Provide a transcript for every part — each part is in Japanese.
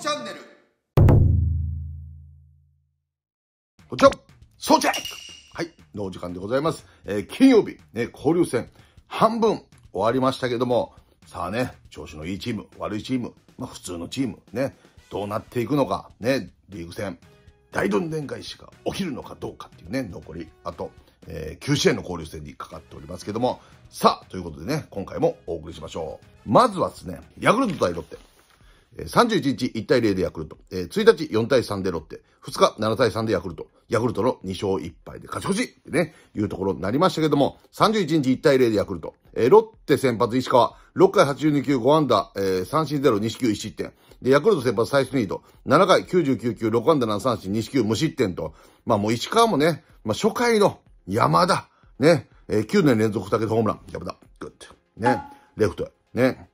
チャンネルこちら総チックはいの時間でございます、えー、金曜日ね交流戦半分終わりましたけどもさあね調子のいいチーム悪いチーム、まあ、普通のチームねどうなっていくのかねリーグ戦大どんでん返しが起きるのかどうかっていうね残りあとえー、9試合の交流戦にかかっておりますけども、さあ、ということでね、今回もお送りしましょう。まずはですね、ヤクルト対ロッテ。31日1対0でヤクルト。1日4対3でロッテ。2日7対3でヤクルト。ヤクルトの2勝1敗で勝ち越しね、いうところになりましたけども、31日1対0でヤクルト。ロッテ先発石川。6回82球5安打、三振0、2四球1失点。で、ヤクルト先発サイスニード。7回99球6安打7三振2四球無失点と。まあもう石川もね、まあ初回の山田。ね。えー、9年連続2桁ホームラン。山田。グッ。ね。レフト。ね。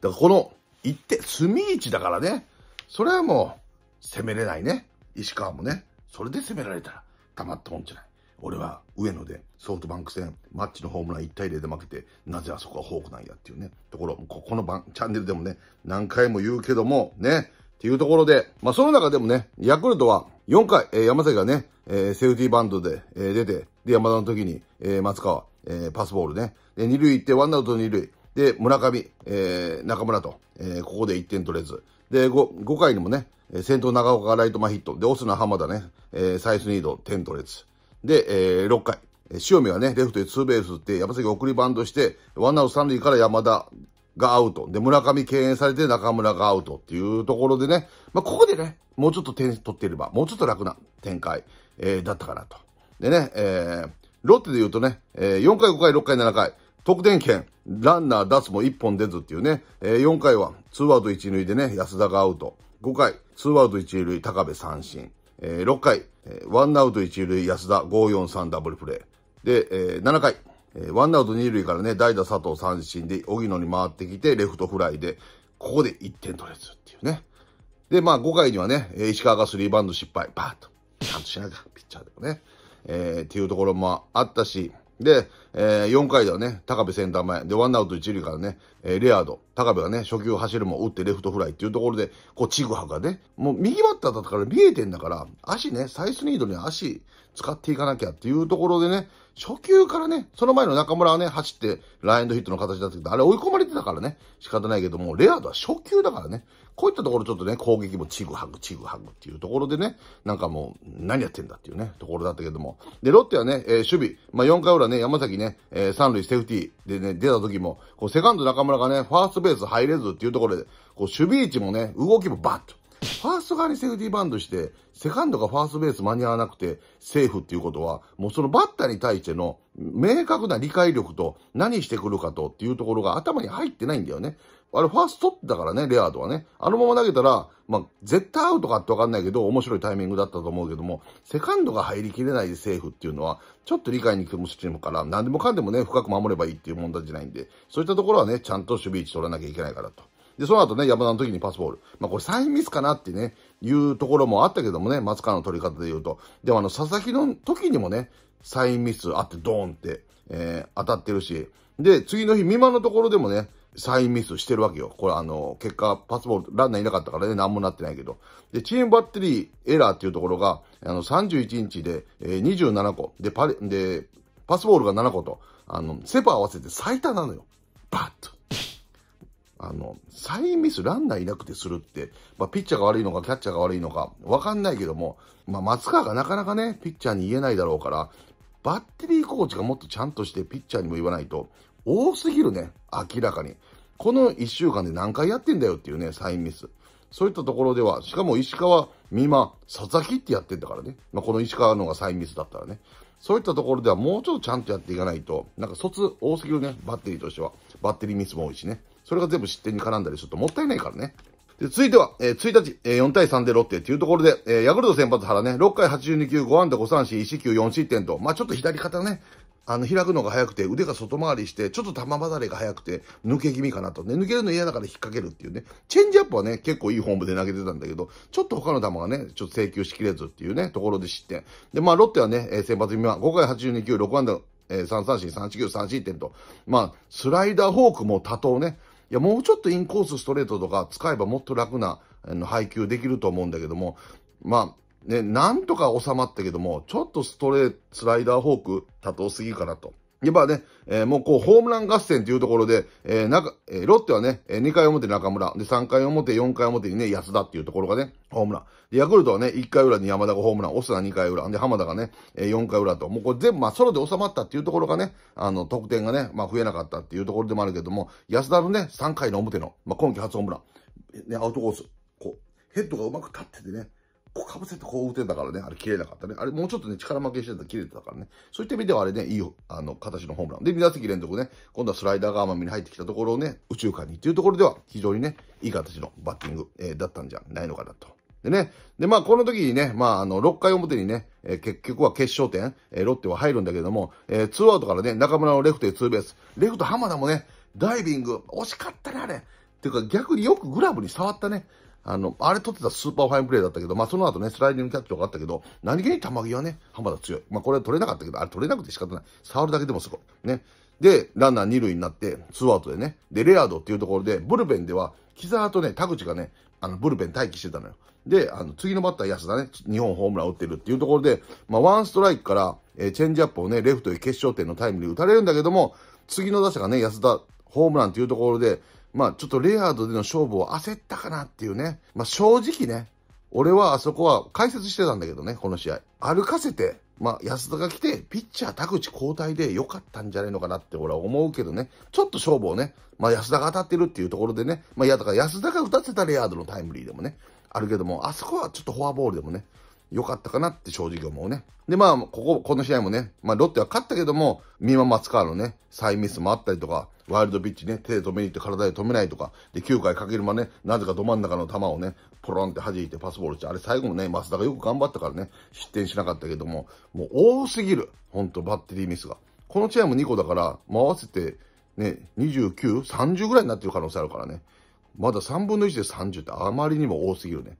だからこの、行って、隅市だからね。それはもう、攻めれないね。石川もね。それで攻められたら、たまったもんじゃない。俺は上野でソフトバンク戦、マッチのホームラン1対0で負けて、なぜあそこはフォークなんやっていうね、ところ、ここの番チャンネルでもね、何回も言うけども、ね、っていうところで、まあその中でもね、ヤクルトは4回、えー、山崎がね、えー、セーフティーバンドで、えー、出て、で、山田の時に、えー、松川、えー、パスボールね。で、2塁行って、ワンアウト2塁。で、村上、えー、中村と、えー、ここで1点取れず。で、5, 5回にもね、先頭長岡がライト前ヒット。で、オスナ浜田ね、えー、サイスニード、点取れず。で、えー、6回。塩見はね、レフトでツーベース打って、山崎送りバンドして、ワンアウト三塁から山田がアウト。で、村上敬遠されて中村がアウトっていうところでね、まあ、ここでね、もうちょっと点取っていれば、もうちょっと楽な展開、えー、だったかなと。でね、えー、ロッテで言うとね、えー、4回、5回、6回、7回、得点圏、ランナー出すも1本出ずっていうね、えー、4回は2アウト1塁でね、安田がアウト。5回、2アウト1塁、高部三振。えー、6回、えー、1アウト1塁、安田、543ダブルプレー。で、えー、7回、えー、1アウト2塁からね、代打佐藤三振で、荻野に回ってきて、レフトフライで、ここで1点取れずっていうね。で、まあ5回にはね、石川がスリーバンド失敗、バーッと。ちゃんとしなきゃ、ピッチャーでもね。えー、っていうところもあったし、で、えー、4回ではね、高部センター前。で、ワンアウト一塁からね、えー、レアード。高部がね、初球走るも打ってレフトフライっていうところで、こう、チグハがね、もう右バッターだったから見えてんだから、足ね、サイスニードに足使っていかなきゃっていうところでね、初球からね、その前の中村はね、走ってラインドヒットの形だったけど、あれ追い込まれてたからね、仕方ないけども、レアードは初球だからね、こういったところちょっとね、攻撃もチグハグ、チグハグっていうところでね、なんかもう、何やってんだっていうね、ところだったけども。で、ロッテはね、えー、守備、まあ、4回裏ね、山崎ね、えー、三塁セーフティーでね、出た時も、こう、セカンド中村がね、ファーストベース入れずっていうところで、こう、守備位置もね、動きもバッと。ファースト側にセーフティーバンドして、セカンドがファーストベース間に合わなくてセーフっていうことは、もうそのバッターに対しての明確な理解力と何してくるかとっていうところが頭に入ってないんだよね。あれファーストってだからね、レアードはね。あのまま投げたら、まあ、絶対アウトかってわかんないけど、面白いタイミングだったと思うけども、セカンドが入りきれないでセーフっていうのは、ちょっと理解に苦しムから、何でもかんでもね、深く守ればいいっていう問題じゃないんで、そういったところはね、ちゃんと守備位置取らなきゃいけないからと。で、その後ね、山田の時にパスボール。まあ、これサインミスかなってね、いうところもあったけどもね、松川の取り方で言うと。でもあの、佐々木の時にもね、サインミスあってドーンって、えー、当たってるし。で、次の日、未満のところでもね、サインミスしてるわけよ。これあの、結果、パスボール、ランナーいなかったからね、なんもなってないけど。で、チームバッテリーエラーっていうところが、あの、31日で、えー、27個。で、パレ、で、パスボールが7個と、あの、セパ合わせて最多なのよ。バッと。あの、サインミス、ランナーいなくてするって、まあ、ピッチャーが悪いのか、キャッチャーが悪いのか、わかんないけども、まあ、松川がなかなかね、ピッチャーに言えないだろうから、バッテリーコーチがもっとちゃんとして、ピッチャーにも言わないと、多すぎるね、明らかに。この1週間で何回やってんだよっていうね、サインミス。そういったところでは、しかも石川、美馬、佐々木ってやってんだからね。まあ、この石川のがサインミスだったらね。そういったところではもうちょっとちゃんとやっていかないと、なんか卒多すぎるね、バッテリーとしては。バッテリーミスも多いしね。それが全部失点に絡んだりするともったいないからね。で、続いては、えー、1日、えー、4対3でロッテっていうところで、えー、ヤクルト先発原ね、6回82球、5安打5三振、1球4失点と、まあちょっと左肩ね、あの、開くのが早くて、腕が外回りして、ちょっと球離れが早くて、抜け気味かなとね、抜けるの嫌だから引っ掛けるっていうね、チェンジアップはね、結構いいフォームで投げてたんだけど、ちょっと他の球がね、ちょっと請求しきれずっていうね、ところで失点。で、まあロッテはね、えー、先発組は5回82球、6安打、えー、3三振、3四球、3失点と、まあ、スライダーフォークも多投ね、いや、もうちょっとインコースストレートとか使えばもっと楽な配球できると思うんだけども、まあ、ね、なんとか収まったけども、ちょっとストレート、スライダーフォーク多頭すぎるかなと。やっぱね、えー、もうこう、ホームラン合戦というところで、えー、中、えー、ロッテはね、えー、2回表中村、で、3回表、4回表にね、安田っていうところがね、ホームラン。で、ヤクルトはね、1回裏に山田がホームラン、オスナ2回裏、で、浜田がね、えー、4回裏と、もうこれ全部、まあ、ソロで収まったっていうところがね、あの、得点がね、まあ、増えなかったっていうところでもあるけども、安田のね、3回の表の、まあ、今季初ホームラン、ね、アウトコース、こう、ヘッドがうまく立っててね、こうぶせてこう打てたからね、あれ切れなかったね。あれもうちょっとね、力負けしてたら切れてたからね。そういった意味ではあれね、いいよ、あの、形のホームラン。で、2打席連続ね、今度はスライダーが甘みに入ってきたところをね、宇宙間にっていうところでは、非常にね、いい形のバッティング、えー、だったんじゃないのかなと。でね、で、まあ、この時にね、まあ、あの、6回表にね、えー、結局は決勝点、えー、ロッテは入るんだけども、えー、2アウトからね、中村のレフトへツーベース。レフト浜田もね、ダイビング、惜しかったね、あれ。っていうか、逆によくグラブに触ったね。あの、あれ取ってたスーパーファインプレーだったけど、まあその後ね、スライディングキャッチとかあったけど、何気に球際はね、浜田強い。まあこれ取れなかったけど、あれ取れなくて仕方ない。触るだけでもすごい。ね。で、ランナー2塁になって、ツーアウトでね。で、レアードっていうところで、ブルペンでは、木沢とね、田口がね、あの、ブルペン待機してたのよ。で、あの、次のバッター安田ね、日本ホームラン打ってるっていうところで、まあ、ワンストライクから、えー、チェンジアップをね、レフトへ決勝点のタイムで打たれるんだけども、次の打者がね、安田ホームランっていうところで、まあちょっとレアードでの勝負を焦ったかなっていうね。まあ正直ね、俺はあそこは解説してたんだけどね、この試合。歩かせて、まあ安田が来て、ピッチャー田口交代で良かったんじゃないのかなって俺は思うけどね、ちょっと勝負をね、まあ安田が当たってるっていうところでね、まあいやだから安田が打たせたレアードのタイムリーでもね、あるけども、あそこはちょっとフォアボールでもね、良かったかなって正直思うね。で、まあ、ここ、この試合もね、まあ、ロッテは勝ったけども、三馬松川のね、サイミスもあったりとか、ワイルドピッチね、手で止めに行って体で止めないとか、で、9回かけるまね、なぜかど真ん中の球をね、ポロンって弾いてパスボールして、あれ最後もね、松田がよく頑張ったからね、失点しなかったけども、もう多すぎる。ほんと、バッテリーミスが。この試合も2個だから、もう合わせて、ね、29、30ぐらいになってる可能性あるからね。まだ3分の1で30ってあまりにも多すぎるね。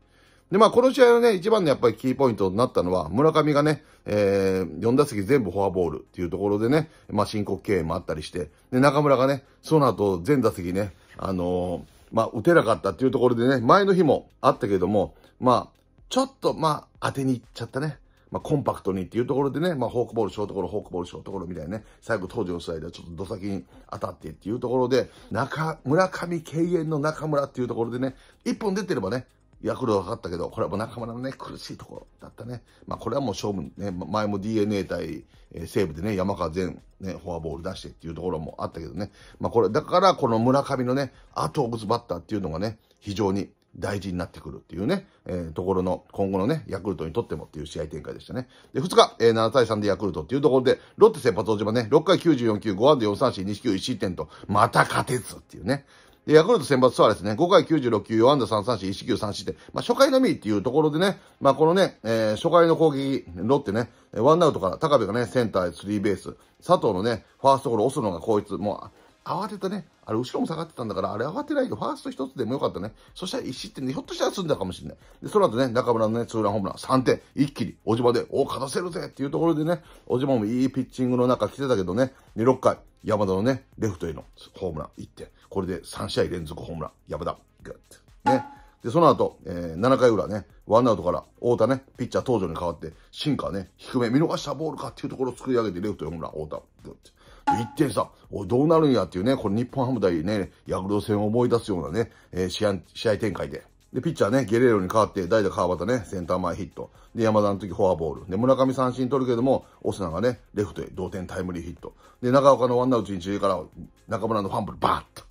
で、まあ、この試合のね、一番のやっぱりキーポイントになったのは、村上がね、えー、4打席全部フォアボールっていうところでね、まあ、申告敬遠もあったりして、で、中村がね、その後、全打席ね、あのー、まあ、打てなかったっていうところでね、前の日もあったけども、まあ、ちょっと、まあ、当てに行っちゃったね。まあ、コンパクトにっていうところでね、まあ、フォークボール、ショートゴロ、フォークボール、ショートゴロみたいなね、最後、当時のスライダー、ちょっと土先に当たってっていうところで、中、村上敬遠の中村っていうところでね、一本出てればね、ヤクルトは勝ったけど、これはもう中村のね、苦しいところだったね。まあこれはもう勝負、ね、前も DNA 対、ー、西武でね、山川全、ね、フォアボール出してっていうところもあったけどね。まあこれ、だからこの村上のね、後を打つバッターっていうのがね、非常に大事になってくるっていうね、えー、ところの、今後のね、ヤクルトにとってもっていう試合展開でしたね。で、2日、えー、7対3でヤクルトっていうところで、ロッテ先発大島ね、6回94球、5安打4三振、2四球1失点と、また勝てずっていうね。で、ヤクルト選抜ツアーですね、5回96球、4安打3三振、1球3失点。まあ、初回のみっていうところでね、まあ、このね、えー、初回の攻撃、ロッテね、ワンアウトから高部がね、センターへスリーベース、佐藤のね、ファーストゴロ、オスノがこいつ、もう、慌てたね、あれ後ろも下がってたんだから、あれ慌てないよ。ファースト一つでもよかったね。そしたら1失点で、ひょっとしたら済んだかもしれない。で、その後ね、中村のね、ツーランホームラン3点、一気に、小島で、お、勝たせるぜっていうところでね、小島もいいピッチングの中来てたけどね、2、6回、山田のね、レフトへのホームラン1点。これで3試合連続ホームラン、山田、グッ。ね。で、その後、えー、7回裏ね、ワンアウトから、太田ね、ピッチャー東條に代わって、シンカーね、低め見逃したボールかっていうところを作り上げて、レフトへホームラン、太田、グッ。1点差。おどうなるんやっていうね、これ日本ハム大ね、ヤクルト戦を思い出すようなね、えー、試合、試合展開で。で、ピッチャーね、ゲレーロに代わって、代打川端ね、センター前ヒット。で、山田の時フォアボール。で、村上三振取るけども、オスナがね、レフトへ同点タイムリーヒット。で、中岡のワンアウト一塁から中村のファンブルバーッと。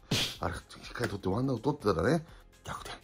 あれ、一回取ってワンアウト取ってたらね、逆転。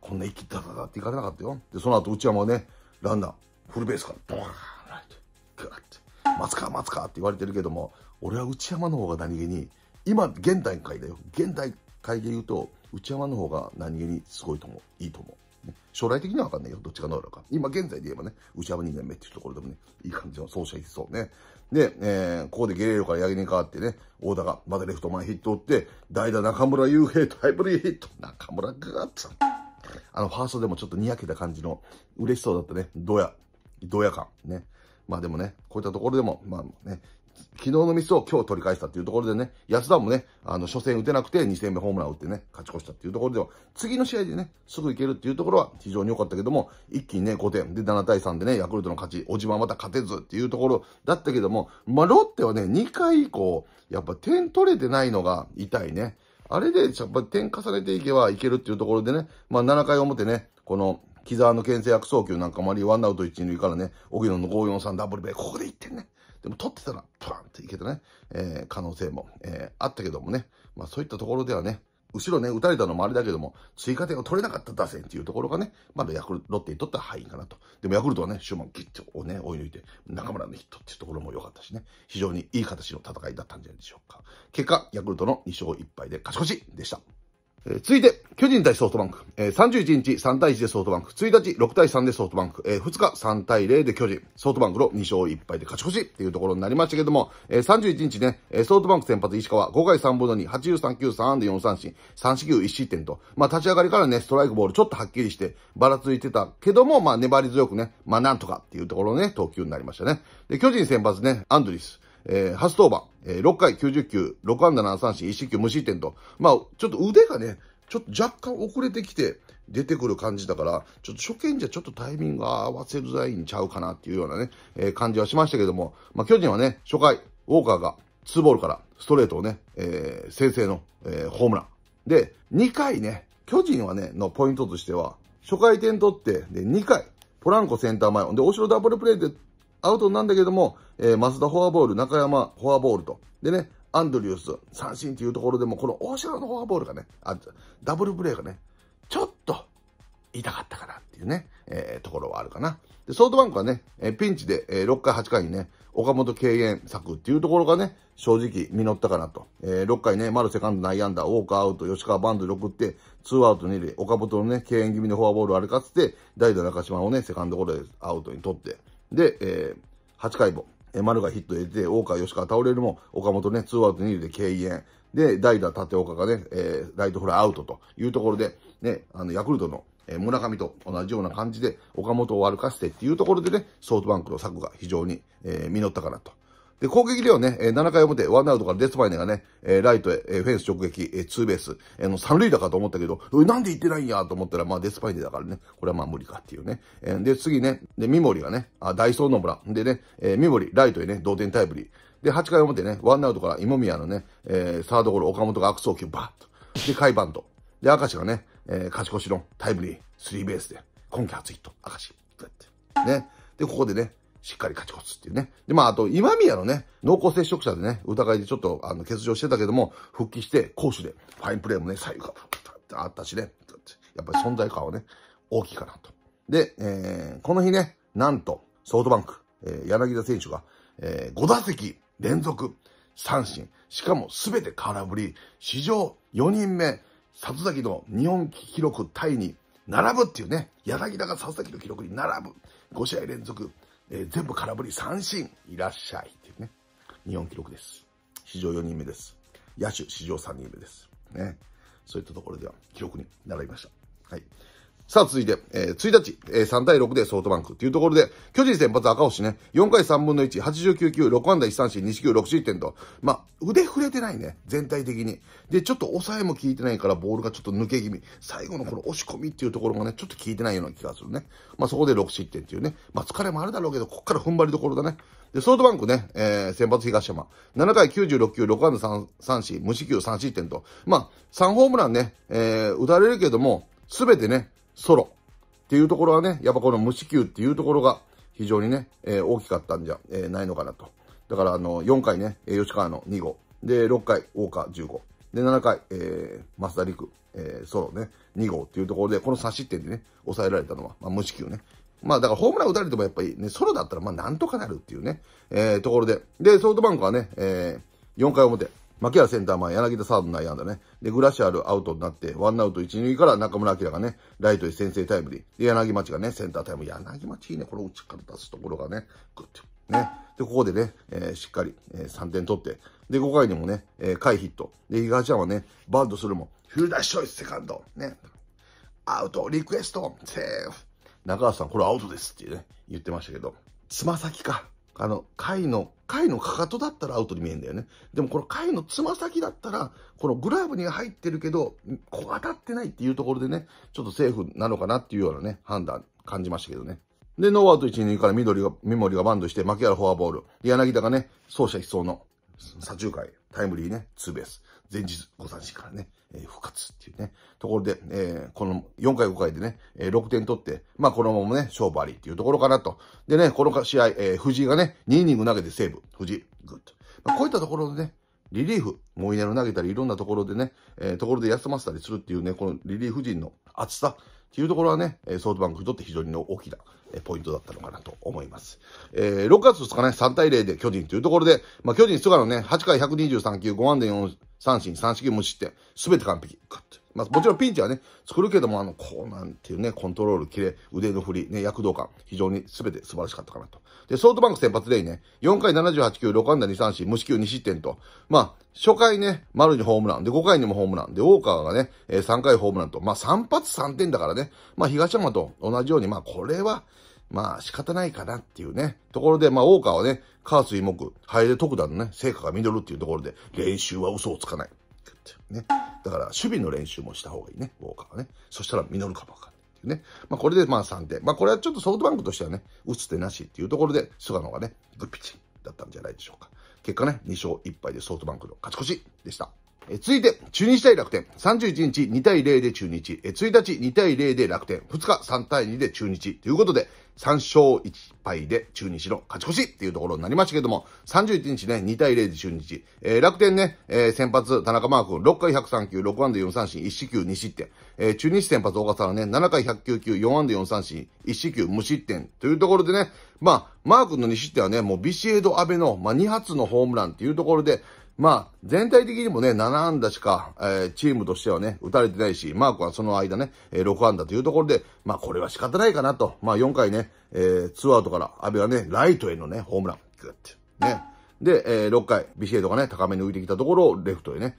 こんな一気だだだっていかれなかったよ。で、その後内山はね、ランナー、フルベースからドーン、ライト、グッて、待つか待つかって言われてるけども、俺は内山の方が何気に、今、現代界だよ。現代界で言うと、内山の方が何気にすごいと思う。いいと思う。ね、将来的にはわかんないよ。どっちが能力か。今現在で言えばね、内山2年目っていうところでもね、いい感じの走者いそうね。で、えー、ここでゲレーロからヤギに変わってね、大田がまだレフト前ヒット打って、代打中村悠平タイムリーヒット。中村ガーッと。あの、ファーストでもちょっとにやけた感じの、嬉しそうだったね。どや、どや感。ね。まあでもね、こういったところでも、まあね、昨日のミスを今日取り返したっていうところでね、安田もね、あの、初戦打てなくて2戦目ホームラン打ってね、勝ち越したっていうところでは、次の試合でね、すぐいけるっていうところは非常に良かったけども、一気にね、5点。で、7対3でね、ヤクルトの勝ち、おじままた勝てずっていうところだったけども、まあ、ロッテはね、2回以降、やっぱ点取れてないのが痛いね。あれで、やっぱ点重ねていけばいけるっていうところでね、まあ、7回表ね、この、木沢の牽制悪送球なんかもあり、ワンアウト1、2塁からね、荻野の543ダブルベイ、ここで1点ね。でも取ってたら、パーンっていけたね、えー、可能性も、えー、あったけどもね、まあそういったところではね、後ろね、打たれたのもあれだけども、追加点を取れなかった打線っていうところがね、まだヤクルト、ロッテにとっては敗因かなと。でもヤクルトはね、終盤ギッとね、追い抜いて、中村のヒットっていうところも良かったしね、非常にいい形の戦いだったんじゃないでしょうか。結果、ヤクルトの2勝1敗で勝ち越しでした。えー、続いて、巨人対ソフトバンク。えー、31日3対1でソフトバンク。1日6対3でソフトバンク。えー、2日3対0で巨人。ソフトバンクの2勝1敗で勝ち越しっていうところになりましたけども、えー、31日ね、えー、ソフトバンク先発石川、5回3分の2、83球3安で4三振、3四球1失点と。まあ立ち上がりからね、ストライクボールちょっとはっきりして、ばらついてたけども、まあ粘り強くね、まあなんとかっていうところのね、投球になりましたね。で、巨人先発ね、アンドリス。えー、初登板、えー、6回90球、6安打7三振、1四球無失点と、まあ、ちょっと腕がね、ちょっと若干遅れてきて出てくる感じだから、ちょっと初見じゃちょっとタイミング合わせづらいんちゃうかなっていうようなね、えー、感じはしましたけども、まあ、巨人はね、初回、ウォーカーが2ボールからストレートをね、えー、先制の、えー、ホームラン。で、2回ね、巨人はね、のポイントとしては、初回点取って、で、2回、ポランコセンター前、で、お城ダブルプレーでアウトなんだけども、えー、増田フォアボール、中山フォアボールと。でね、アンドリュース、三振というところでも、この大城のフォアボールがね、あ、ダブルプレーがね、ちょっと、痛かったかなっていうね、えー、ところはあるかな。で、ソフトバンクはね、えー、ピンチで、えー、6回、8回にね、岡本敬遠策っていうところがね、正直実ったかなと。えー、6回ね、丸セカンド内野安打、ウォーカーアウト、吉川バンドで送って、ツーアウト2塁、岡本のね、敬遠気味のフォアボールをれかつて、代打中島をね、セカンドゴロでアウトに取って、で、えー、8回も、え丸がヒット入れて、大川、吉川倒れるも、岡本ね、ツーアウト二塁で敬遠。で、代打、立岡がね、えー、ライトフライアウトというところで、ね、あの、ヤクルトの、えー、村上と同じような感じで、岡本を歩かせてっていうところでね、ソフトバンクの策が非常に、えー、実ったかなとで、攻撃ではね、7回表、ワンアウトからデスパイネがね、ライトへ、フェンス直撃、ツーベース、あの、三塁打かと思ったけど、なんで行ってないんやと思ったら、まあデスパイネだからね、これはまあ無理かっていうね。で、次ね、で、三森がね、あ、ダイソーブラでね、三森、ライトへね、同点タイムリー。で、8回表ね、ワンアウトから今宮のね、えサードゴロ、岡本が悪送球、バーッと。で、カイバント。で、明石がね、え勝ち越しのタイムリー、スリーベースで、今季初ヒット、明石。ね。で、ここでね、しっかり勝ち越すっていうね。で、まあ、あと、今宮のね、濃厚接触者でね、疑いでちょっと、あの、欠場してたけども、復帰して、攻守で、ファインプレーもね、左右が、あったしね、やっぱり存在感はね、大きいかなと。で、えー、この日ね、なんと、ソフトバンク、えー、柳田選手が、えー、5打席連続三振、しかも全て空振り、史上4人目、里崎の日本記録タイに並ぶっていうね、柳田が里崎の記録に並ぶ、5試合連続えー、全部空振り三振、いらっしゃいっていうね、日本記録です。史上4人目です。野手史上3人目です。ね。そういったところでは記録に並びました。はい。さあ、続いて、えー、1日、えー、3対6でソフトバンクというところで、巨人先発赤星ね、4回3分の1、89球、6安打1三振、2四球、6失点と、まあ、腕触れてないね、全体的に。で、ちょっと抑えも効いてないから、ボールがちょっと抜け気味。最後のこの押し込みっていうところがね、ちょっと効いてないような気がするね。まあ、そこで6失点っていうね。まあ、疲れもあるだろうけど、こっから踏ん張りどころだね。で、ソフトバンクね、えー、先発東山、7回96球、6安打3三振、無四球3失点と、まあ、3ホームランね、えー、打たれるけども、すべてね、ソロっていうところはね、やっぱこの無四球っていうところが非常にね、えー、大きかったんじゃ、えー、ないのかなと。だからあの、4回ね、吉川の2号。で、6回、大川15。で、7回、えー、増田陸、えー、ソロね、2号っていうところで、この差し点でね、抑えられたのは、まあ、無四球ね。まあ、だからホームラン打たれてもやっぱりね、ソロだったら、まあ、なんとかなるっていうね、えー、ところで。で、ソフトバンクはね、えー、4回表、牧原センター前、柳田サード内野安打ね。で、グラシアルアウトになって、ワンアウト一2から中村晃がね、ライトへ先制タイムリー。で、柳町がね、センタータイム。柳町いいね、この内から出すところがね、グッと。ね。で、ここでね、えー、しっかり、えー、3点取って、で、5回にもね、えー、回ヒット。で、東山はね、バントするも、フルダッショイスセカンド。ね。アウト、リクエスト、セーフ。中川さん、これアウトですってね、言ってましたけど、つま先か。あの、貝の、貝のかかとだったらアウトに見えんだよね。でもこの貝のつま先だったら、このグラブに入ってるけど、こ当たってないっていうところでね、ちょっとセーフなのかなっていうようなね、判断感じましたけどね。で、ノーアウト1、2から緑が、メモリがバンドして、牧原フォアボール。柳田がね、走者必走の左中回、タイムリーね、ツーベース。前日午三時からね、えー、復活っていうね、ところで、えー、この4回5回でね、えー、6点取って、まあこのままね、勝負ありっていうところかなと。でね、この試合、えー、藤井がね、2イニング投げてセーブ。藤井、グッと。まあ、こういったところでね、リリーフ、モイネル投げたり、いろんなところでね、えー、ところで休ませたりするっていうね、このリリーフ陣の厚さ、っていうところはね、ソフトバンクにとって非常に大きなポイントだったのかなと思います。えー、6月2日ね、3対0で巨人というところで、まあ、巨人、菅野ね、8回123球、5安打4三振、三四球無失点、すべて完璧。まあ、もちろんピンチはね、作るけども、あの、こうなんていうね、コントロール、キレ、腕の振り、ね、躍動感、非常にすべて素晴らしかったかなとで、ソフトバンク先発でいいね、4回78球、6安打2三振、無四球2失点と、まあ、初回ね、丸にホームラン、で、5回にもホームラン、で、ウォーカーがね、えー、3回ホームランと、まあ、3発3点だからね、まあ、東山と同じように、まあ、これは、まあ仕方ないかなっていうね。ところで、まあ、ウォーカーはね、カーモク、ハエで特段のね、成果が実るっていうところで、練習は嘘をつかない。ね。だから、守備の練習もした方がいいね、ウォーカーはね。そしたら実るかわかいうね。まあ、これでまあ3点。まあ、これはちょっとソフトバンクとしてはね、打つ手なしっていうところで、菅野がね、グッピチだったんじゃないでしょうか。結果ね、2勝1敗でソフトバンクの勝ち越しでした。え続いて、中日対楽天。31日2対0で中日。え1日2対0で楽天。2日3対2で中日。ということで、3勝1敗で中日の勝ち越しっていうところになりましたけども、31日ね、2対0で中日。えー、楽天ね、えー、先発、田中マー君、6回103球、6安で4三振、1四球2失点。えー、中日先発、岡はね、7回109球、4安で4三振、1四球無失点。というところでね、まあ、マー君の2失点はね、もうビシエド・アベの、まあ、2発のホームランっていうところで、まあ、全体的にもね、7安打しか、えー、チームとしてはね、打たれてないし、マークはその間ね、えー、6安打というところで、まあ、これは仕方ないかなと。まあ、4回ね、えー、2アウトから、阿部はね、ライトへのね、ホームラン。グッて。ね。で、えー、6回、ビシエドがね、高めに浮いてきたところを、レフトへね、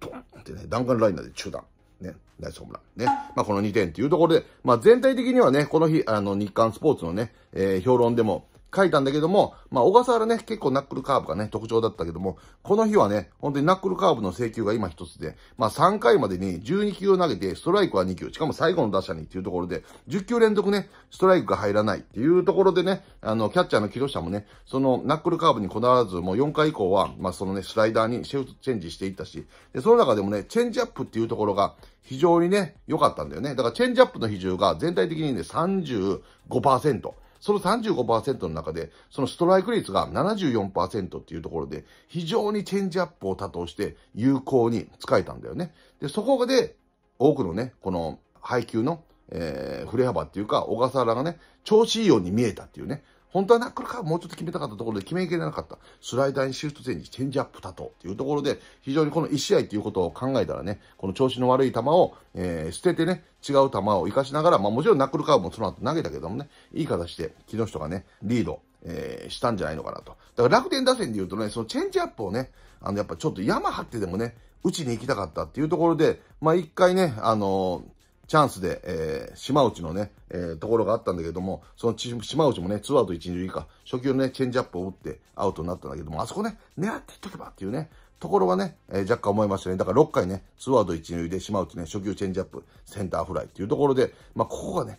ドンってね、弾丸ライナーで中断。ね、ナイスホームラン。ね。まあ、この2点っていうところで、まあ、全体的にはね、この日、あの、日刊スポーツのね、えー、評論でも、書いたんだけども、まあ、小笠原ね、結構ナックルカーブがね、特徴だったけども、この日はね、本当にナックルカーブの請求が今一つで、まあ、3回までに12球を投げて、ストライクは2球、しかも最後の打者にっていうところで、10球連続ね、ストライクが入らないっていうところでね、あの、キャッチャーの木下もね、そのナックルカーブにこだわらず、もう4回以降は、まあ、そのね、スライダーにシェフトチェンジしていったし、で、その中でもね、チェンジアップっていうところが、非常にね、良かったんだよね。だからチェンジアップの比重が全体的にね、35%。その35%の中で、そのストライク率が74%っていうところで、非常にチェンジアップを多投して有効に使えたんだよね。で、そこで、多くのね、この配球の、えー、振れ幅っていうか、小笠原がね、調子いいように見えたっていうね、本当はナックルカーブもうちょっと決めたかったところで決めきれなかった。スライダーにシフトチェンジ、チェンジアップだと。ていうところで、非常にこの1試合っていうことを考えたらね、この調子の悪い球を、えー、捨ててね、違う球を活かしながら、まあもちろんナックルカーブもその後投げたけどもね、いい形で木下がね、リード、えー、したんじゃないのかなと。だから楽天打線で言うとね、そのチェンジアップをね、あのやっぱちょっと山張ってでもね、打ちに行きたかったっていうところで、まあ一回ね、あのーチャンスで、えー、島内のね、えー、ところがあったんだけども、その島内もね、ツーアウト1、2塁以下、初球のね、チェンジアップを打ってアウトになったんだけども、あそこね、狙っていっとけばっていうね、ところはね、えー、若干思いましたね。だから6回ね、ツーアウト1、塁で島内ね、初球チェンジアップ、センターフライっていうところで、まあ、ここがね、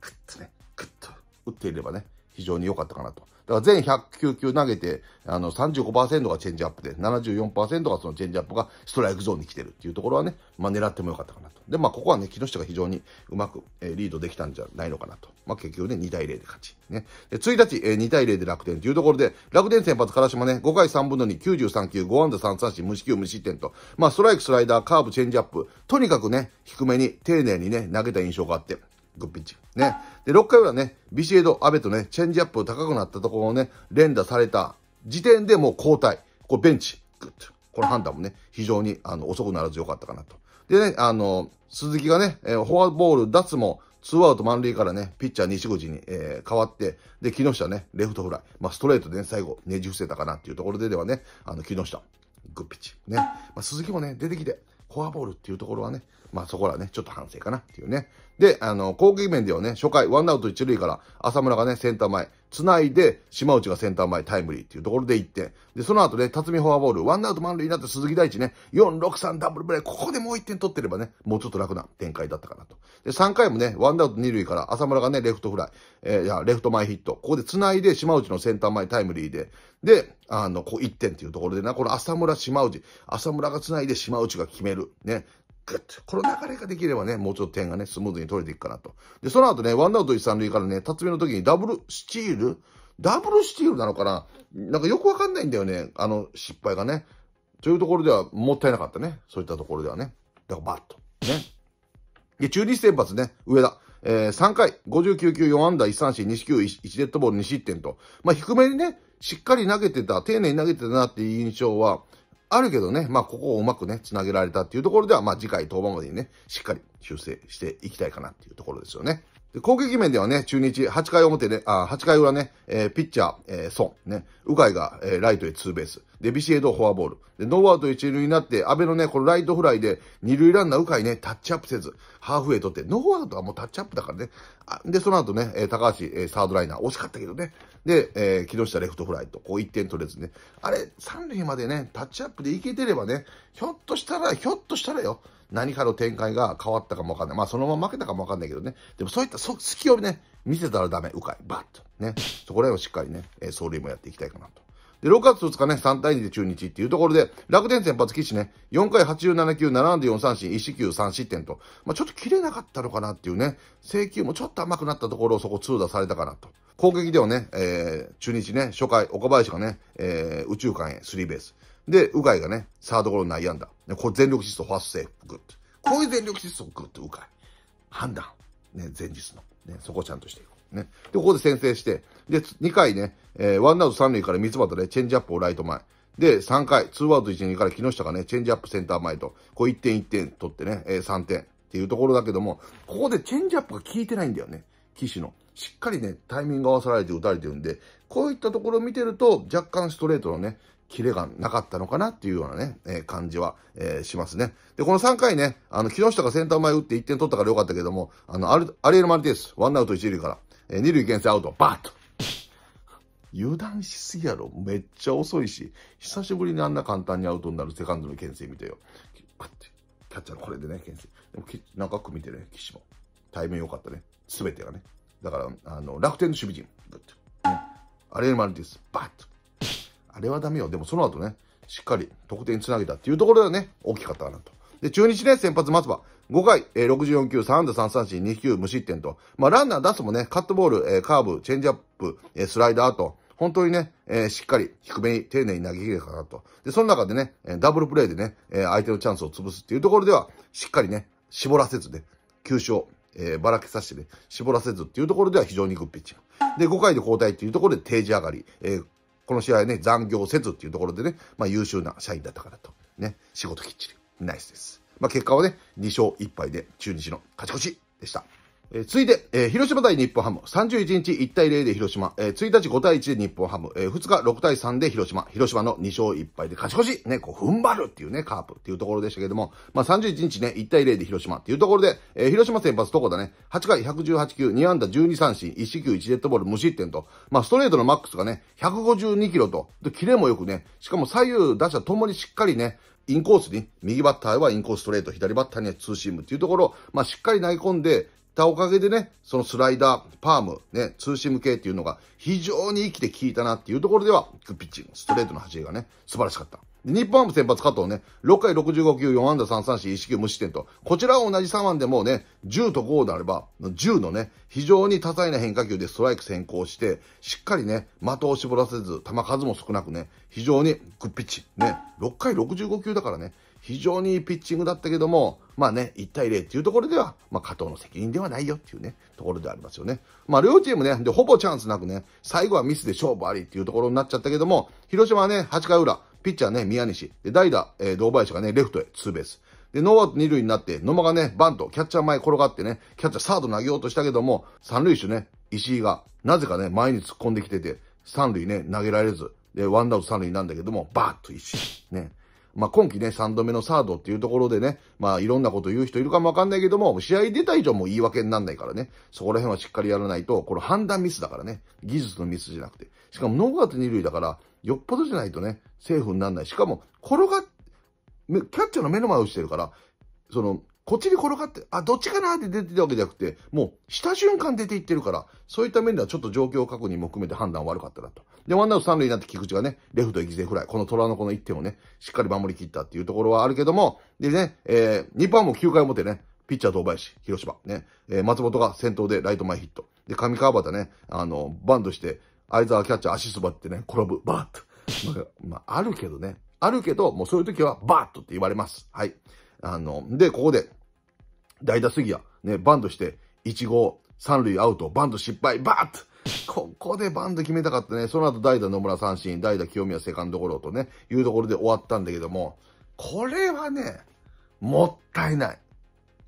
クッとね、クッと打っていればね、非常に良かったかなと。だから全109球投げて、あの35%がチェンジアップで、74%がそのチェンジアップがストライクゾーンに来てるっていうところはね、まあ狙っても良かったかなと。で、まあここはね、木下が非常にうまく、えー、リードできたんじゃないのかなと。まあ結局ね、2対0で勝ち。ね。で、1日、えー、2対0で楽天というところで、楽天先発からしもね、5回3分の2、93球、5安打3三振、無四球無失点と、まあストライク、スライダー、カーブ、チェンジアップ、とにかくね、低めに丁寧にね、投げた印象があって、グッピッチ。ね。で、6回裏ね、ビシエド、アベとね、チェンジアップ高くなったところをね、連打された時点でもう交代。こうベンチ、グッと。この判断もね、非常にあの遅くならず良かったかなと。でね、あの、鈴木がね、えー、フォアボール、脱も、ツーアウト満塁からね、ピッチャー西口に、えー、変わって、で、木下ね、レフトフライ。まあ、ストレートでね、最後、ねじ伏せたかなっていうところでではね、あの、木下、グッピッチ。ね。まあ、鈴木もね、出てきて、フォアボールっていうところはね、まあ、そこらね、ちょっと反省かなっていうね。で、あの、攻撃面ではね、初回、ワンアウト一塁から、浅村がね、センター前、繋いで、島内がセンター前、タイムリーっていうところで1点。で、その後ね、辰巳フォアボール、ワンアウト満塁になって鈴木大地ね、4、6、3、ダブルプレイ、ここでもう1点取ってればね、もうちょっと楽な展開だったかなと。で、3回もね、ワンアウト二塁から、浅村がね、レフトフライ、えー、いや、レフト前ヒット。ここで繋いで、島内のセンター前、タイムリーで、で、あの、こう1点っていうところでな、この浅村、島内、浅村が繋いで、島内が決める。ね。ぐっと、この流れができればね、もうちょっと点がね、スムーズに取れていくかなと。で、その後ね、ワンアウト一三塁からね、辰巳の時にダブルスチールダブルスチールなのかななんかよくわかんないんだよね、あの失敗がね。というところではもったいなかったね。そういったところではね。だからバッと。ね。で、中日先発ね、上田。えー、3回、59球、4安打、1三振、2四球、1デッドボール、2失点と。まあ、低めにね、しっかり投げてた、丁寧に投げてたなっていう印象は、あるけどね、まあ、ここをうまくね、繋げられたっていうところでは、まあ、次回登板までにね、しっかり修正していきたいかなっていうところですよね。で、攻撃面ではね、中日、8回表ね、あ、8回裏ね、えー、ピッチャー、えー、ン、ね、うかいが、えー、ライトへツーベース。で、ビシエドフォアボール。で、ノーアウト一塁になって、安倍のね、このライトフライで、二塁ランナーうかいね、タッチアップせず、ハーフウェイ取って、ノーアウトはもうタッチアップだからね。で、その後ね、え高橋、えサードライナー、惜しかったけどね。で、えー、木下レフトフライと、こう1点取れずね。あれ、三塁までね、タッチアップでいけてればね、ひょっとしたら、ひょっとしたらよ、何かの展開が変わったかもわかんない。まあ、そのまま負けたかもわかんないけどね。でも、そういった、そ、隙をね、見せたらダメ。うかい。バッと。ね。そこら辺をしっかりね、え走塁もやっていきたいかなと。で、6月2日ね、3対2で中日っていうところで、楽天先発騎士ね、4回87球、7で4三振、1四球3失点と、まあ、ちょっと切れなかったのかなっていうね、制球もちょっと甘くなったところをそこ通打されたかなと。攻撃ではね、えー、中日ね、初回、岡林がね、えー、宇宙間へスリーベース。で、鵜飼がね、サードゴロ内野安打。で、これ全力疾走、ファーストセーフ、グッと。こういう全力疾走、グッと、鵜飼。判断。ね、前日の。ね、そこをちゃんとしていく。ね。で、ここで先制して、で、2回ね、えー、ワンアウト3塁から三ツでチェンジアップをライト前。で、3回、ツーアウト1、2から木下がね、チェンジアップセンター前と、こう1点1点取ってね、えー、3点っていうところだけども、ここでチェンジアップが効いてないんだよね。騎手の。しっかりね、タイミング合わせられて打たれてるんで、こういったところを見てると、若干ストレートのね、キレがなかったのかなっていうようなね、えー、感じは、えー、しますね。で、この3回ね、あの、木下がセンター前打って1点取ったからよかったけども、あの、アリエル・マルティス、ワンアウト1塁から、えー、二塁牽制アウト、バッと。油断しすぎやろ。めっちゃ遅いし、久しぶりにあんな簡単にアウトになるセカンドの牽制見てよ。パッて、キャッチャーこれでね、牽制。でも長く見てね、岸も。対面良かったね。すべてがね。だから、あの、楽天の守備陣。ブッアレルマルティス、バッと。あれはダメよ。でもその後ね、しっかり得点につなげたっていうところがね、大きかったかなと。で、中日ね、先発松葉。5回、えー、64球、3安打3三振、2球、無失点と。まあ、ランナー出すもね、カットボール、えー、カーブ、チェンジアップ、えー、スライダーと、本当にね、えー、しっかり低めに丁寧に投げ切れたかなと。で、その中でね、ダブルプレーでね、えー、相手のチャンスを潰すっていうところでは、しっかりね、絞らせずね、急所、えー、ばらけさせてね、絞らせずっていうところでは非常にグッピッチング。で、5回で交代っていうところで定時上がり、えー、この試合ね、残業せずっていうところでね、まあ優秀な社員だったからと。ね、仕事きっちり。ナイスです。まあ、結果はね、2勝1敗で中日の勝ち越しでした。えー、続いて、えー、広島対日本ハム。31日1対0で広島。えー、1日5対1で日本ハム。えー、2日6対3で広島。広島の2勝1敗で勝ち越し。ね、こう、踏ん張るっていうね、カープっていうところでしたけども。まあ、31日ね、1対0で広島っていうところで、えー、広島先発どこだね。8回118球、2安打12三振、1四球1デッドボール無失点と。まあ、ストレートのマックスがね、152キロと。で、キレもよくね、しかも左右打者ともにしっかりね、インコースに、右バッターはインコースストレート、左バッターにはツーシームっていうところ、まあ、しっかり投げ込んで、たおかげでね、そのスライダー、パーム、ね、ツーシーム系っていうのが非常に生きて効いたなっていうところでは、ピッチング、ストレートの走りがね、素晴らしかった。日本ハム先発加藤ね、6回65球、4安打3三振、1球無失点と。こちらは同じ3番でもうね、10と5であれば、10のね、非常に多彩な変化球でストライク先行して、しっかりね、的を絞らせず、球数も少なくね、非常にグッピッチ。ね、6回65球だからね、非常にいいピッチングだったけども、まあね、1対0っていうところでは、まあ、加藤の責任ではないよっていうね、ところでありますよね。まあ、両チームね、で、ほぼチャンスなくね、最後はミスで勝負ありっていうところになっちゃったけども、広島はね、8回裏、ピッチャーね、宮西。で、代打、えー、堂林がね、レフトへツーベース。で、ノーアウト二塁になって、野間がね、バント、キャッチャー前転がってね、キャッチャーサード投げようとしたけども、三塁手ね、石井が、なぜかね、前に突っ込んできてて、三塁ね、投げられず、で、ワンダウト三塁なんだけども、バーッと石井、ね。まあ、今季ね、三度目のサードっていうところでね、まあ、いろんなこと言う人いるかもわかんないけども、試合出た以上も言い訳になんないからね、そこら辺はしっかりやらないと、これ判断ミスだからね、技術のミスじゃなくて。しかも、ノーアウト二塁だから、よっぽどじゃないとね、セーフにならない。しかも、転がっ、キャッチャーの目の前をしてるから、その、こっちに転がって、あ、どっちかなって出てたわけじゃなくて、もう、した瞬間出ていってるから、そういった面ではちょっと状況確認も含めて判断悪かったなと。で、ワンナウト三塁になって菊池がね、レフトきぜフライ、この虎の子の1点をね、しっかり守りきったっていうところはあるけども、でね、えー、日本も9回表ね、ピッチャー堂林、広島、ね、えー、松本が先頭でライト前ヒット。で、上川端ね、あの、バンドして、相沢キャッチャー足すばってね、転ぶ、バーッと。まあ、あるけどね。あるけど、もうそういう時は、バーッとって言われます。はい。あの、で、ここで、代打杉谷、ね、バンドして、1号、3塁アウト、バンド失敗、バーッと。ここでバンド決めたかったね。その後代打野村三振、代打清宮セカンドゴロとね、いうところで終わったんだけども、これはね、もったいない。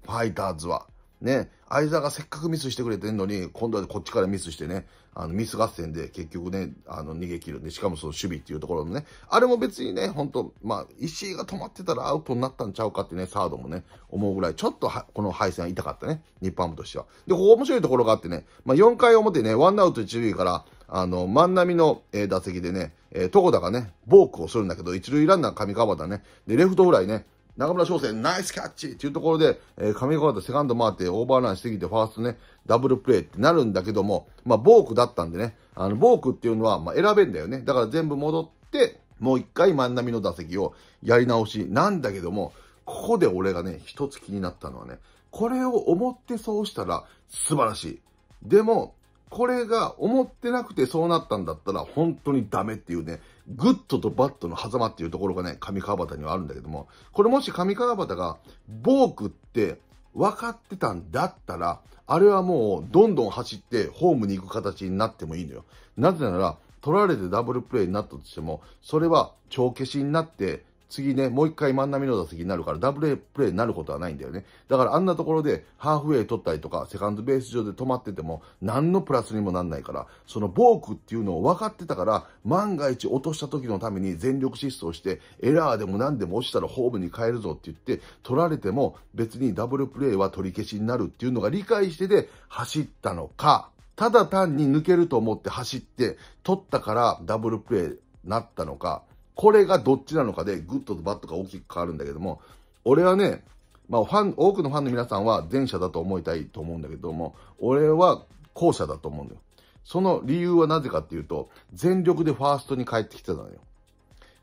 ファイターズは。ね、相沢がせっかくミスしてくれてんのに、今度はこっちからミスしてね、あの、ミス合戦で結局ね、あの、逃げ切るんで、しかもその守備っていうところのね、あれも別にね、本当まあ、石井が止まってたらアウトになったんちゃうかってね、サードもね、思うぐらい、ちょっとは、この敗戦は痛かったね、日本ハムとしては。で、ここ面白いところがあってね、まあ、4回表ね、ワンアウト1塁から、あの、万波の、えー、打席でね、えー、戸田がね、ボークをするんだけど、一塁ランナー上川田ね、で、レフトフライね、中村翔成、ナイスキャッチっていうところで、えー、神川とセカンド回ってオーバーランしてきて、ファーストね、ダブルプレーってなるんだけども、まあ、ボークだったんでね、あの、ボークっていうのは、まあ、選べんだよね。だから全部戻って、もう一回万波の打席をやり直しなんだけども、ここで俺がね、一つ気になったのはね、これを思ってそうしたら素晴らしい。でも、これが思ってなくてそうなったんだったら本当にダメっていうね、グッドとバッドの狭間っていうところがね、上川端にはあるんだけども、これもし上川端が、ボークって分かってたんだったら、あれはもう、どんどん走ってホームに行く形になってもいいのよ。なぜなら、取られてダブルプレイになったとしても、それは帳消しになって、次ね、もう一回真ん中の打席になるから、ダブルプレイになることはないんだよね。だからあんなところで、ハーフウェイ取ったりとか、セカンドベース上で止まってても、何のプラスにもなんないから、そのボークっていうのを分かってたから、万が一落とした時のために全力疾走して、エラーでも何でも落ちたらホームに帰るぞって言って、取られても別にダブルプレーは取り消しになるっていうのが理解してで走ったのか、ただ単に抜けると思って走って、取ったからダブルプレーなったのか、これがどっちなのかで、グッドとバッドが大きく変わるんだけども、俺はね、まあ、ファン、多くのファンの皆さんは前者だと思いたいと思うんだけども、俺は後者だと思うんだよ。その理由はなぜかっていうと、全力でファーストに帰ってきてたのよ。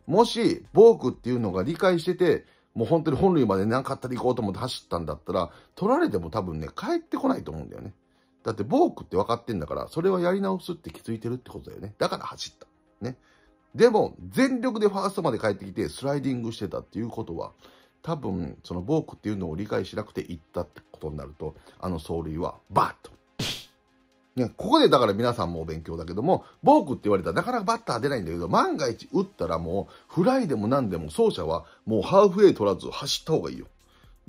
もし、ボークっていうのが理解してて、もう本当に本塁まで何かあったら行こうと思って走ったんだったら、取られても多分ね、帰ってこないと思うんだよね。だってボークって分かってんだから、それはやり直すって気づいてるってことだよね。だから走った。ね。でも、全力でファーストまで帰ってきて、スライディングしてたっていうことは、多分、そのボークっていうのを理解しなくていったってことになると、あの走塁は、バッと。ね、ここでだから皆さんもお勉強だけども、ボークって言われたらなかなかバッター出ないんだけど、万が一打ったらもう、フライでも何でも走者はもうハーフウェイ取らず走った方がいいよ。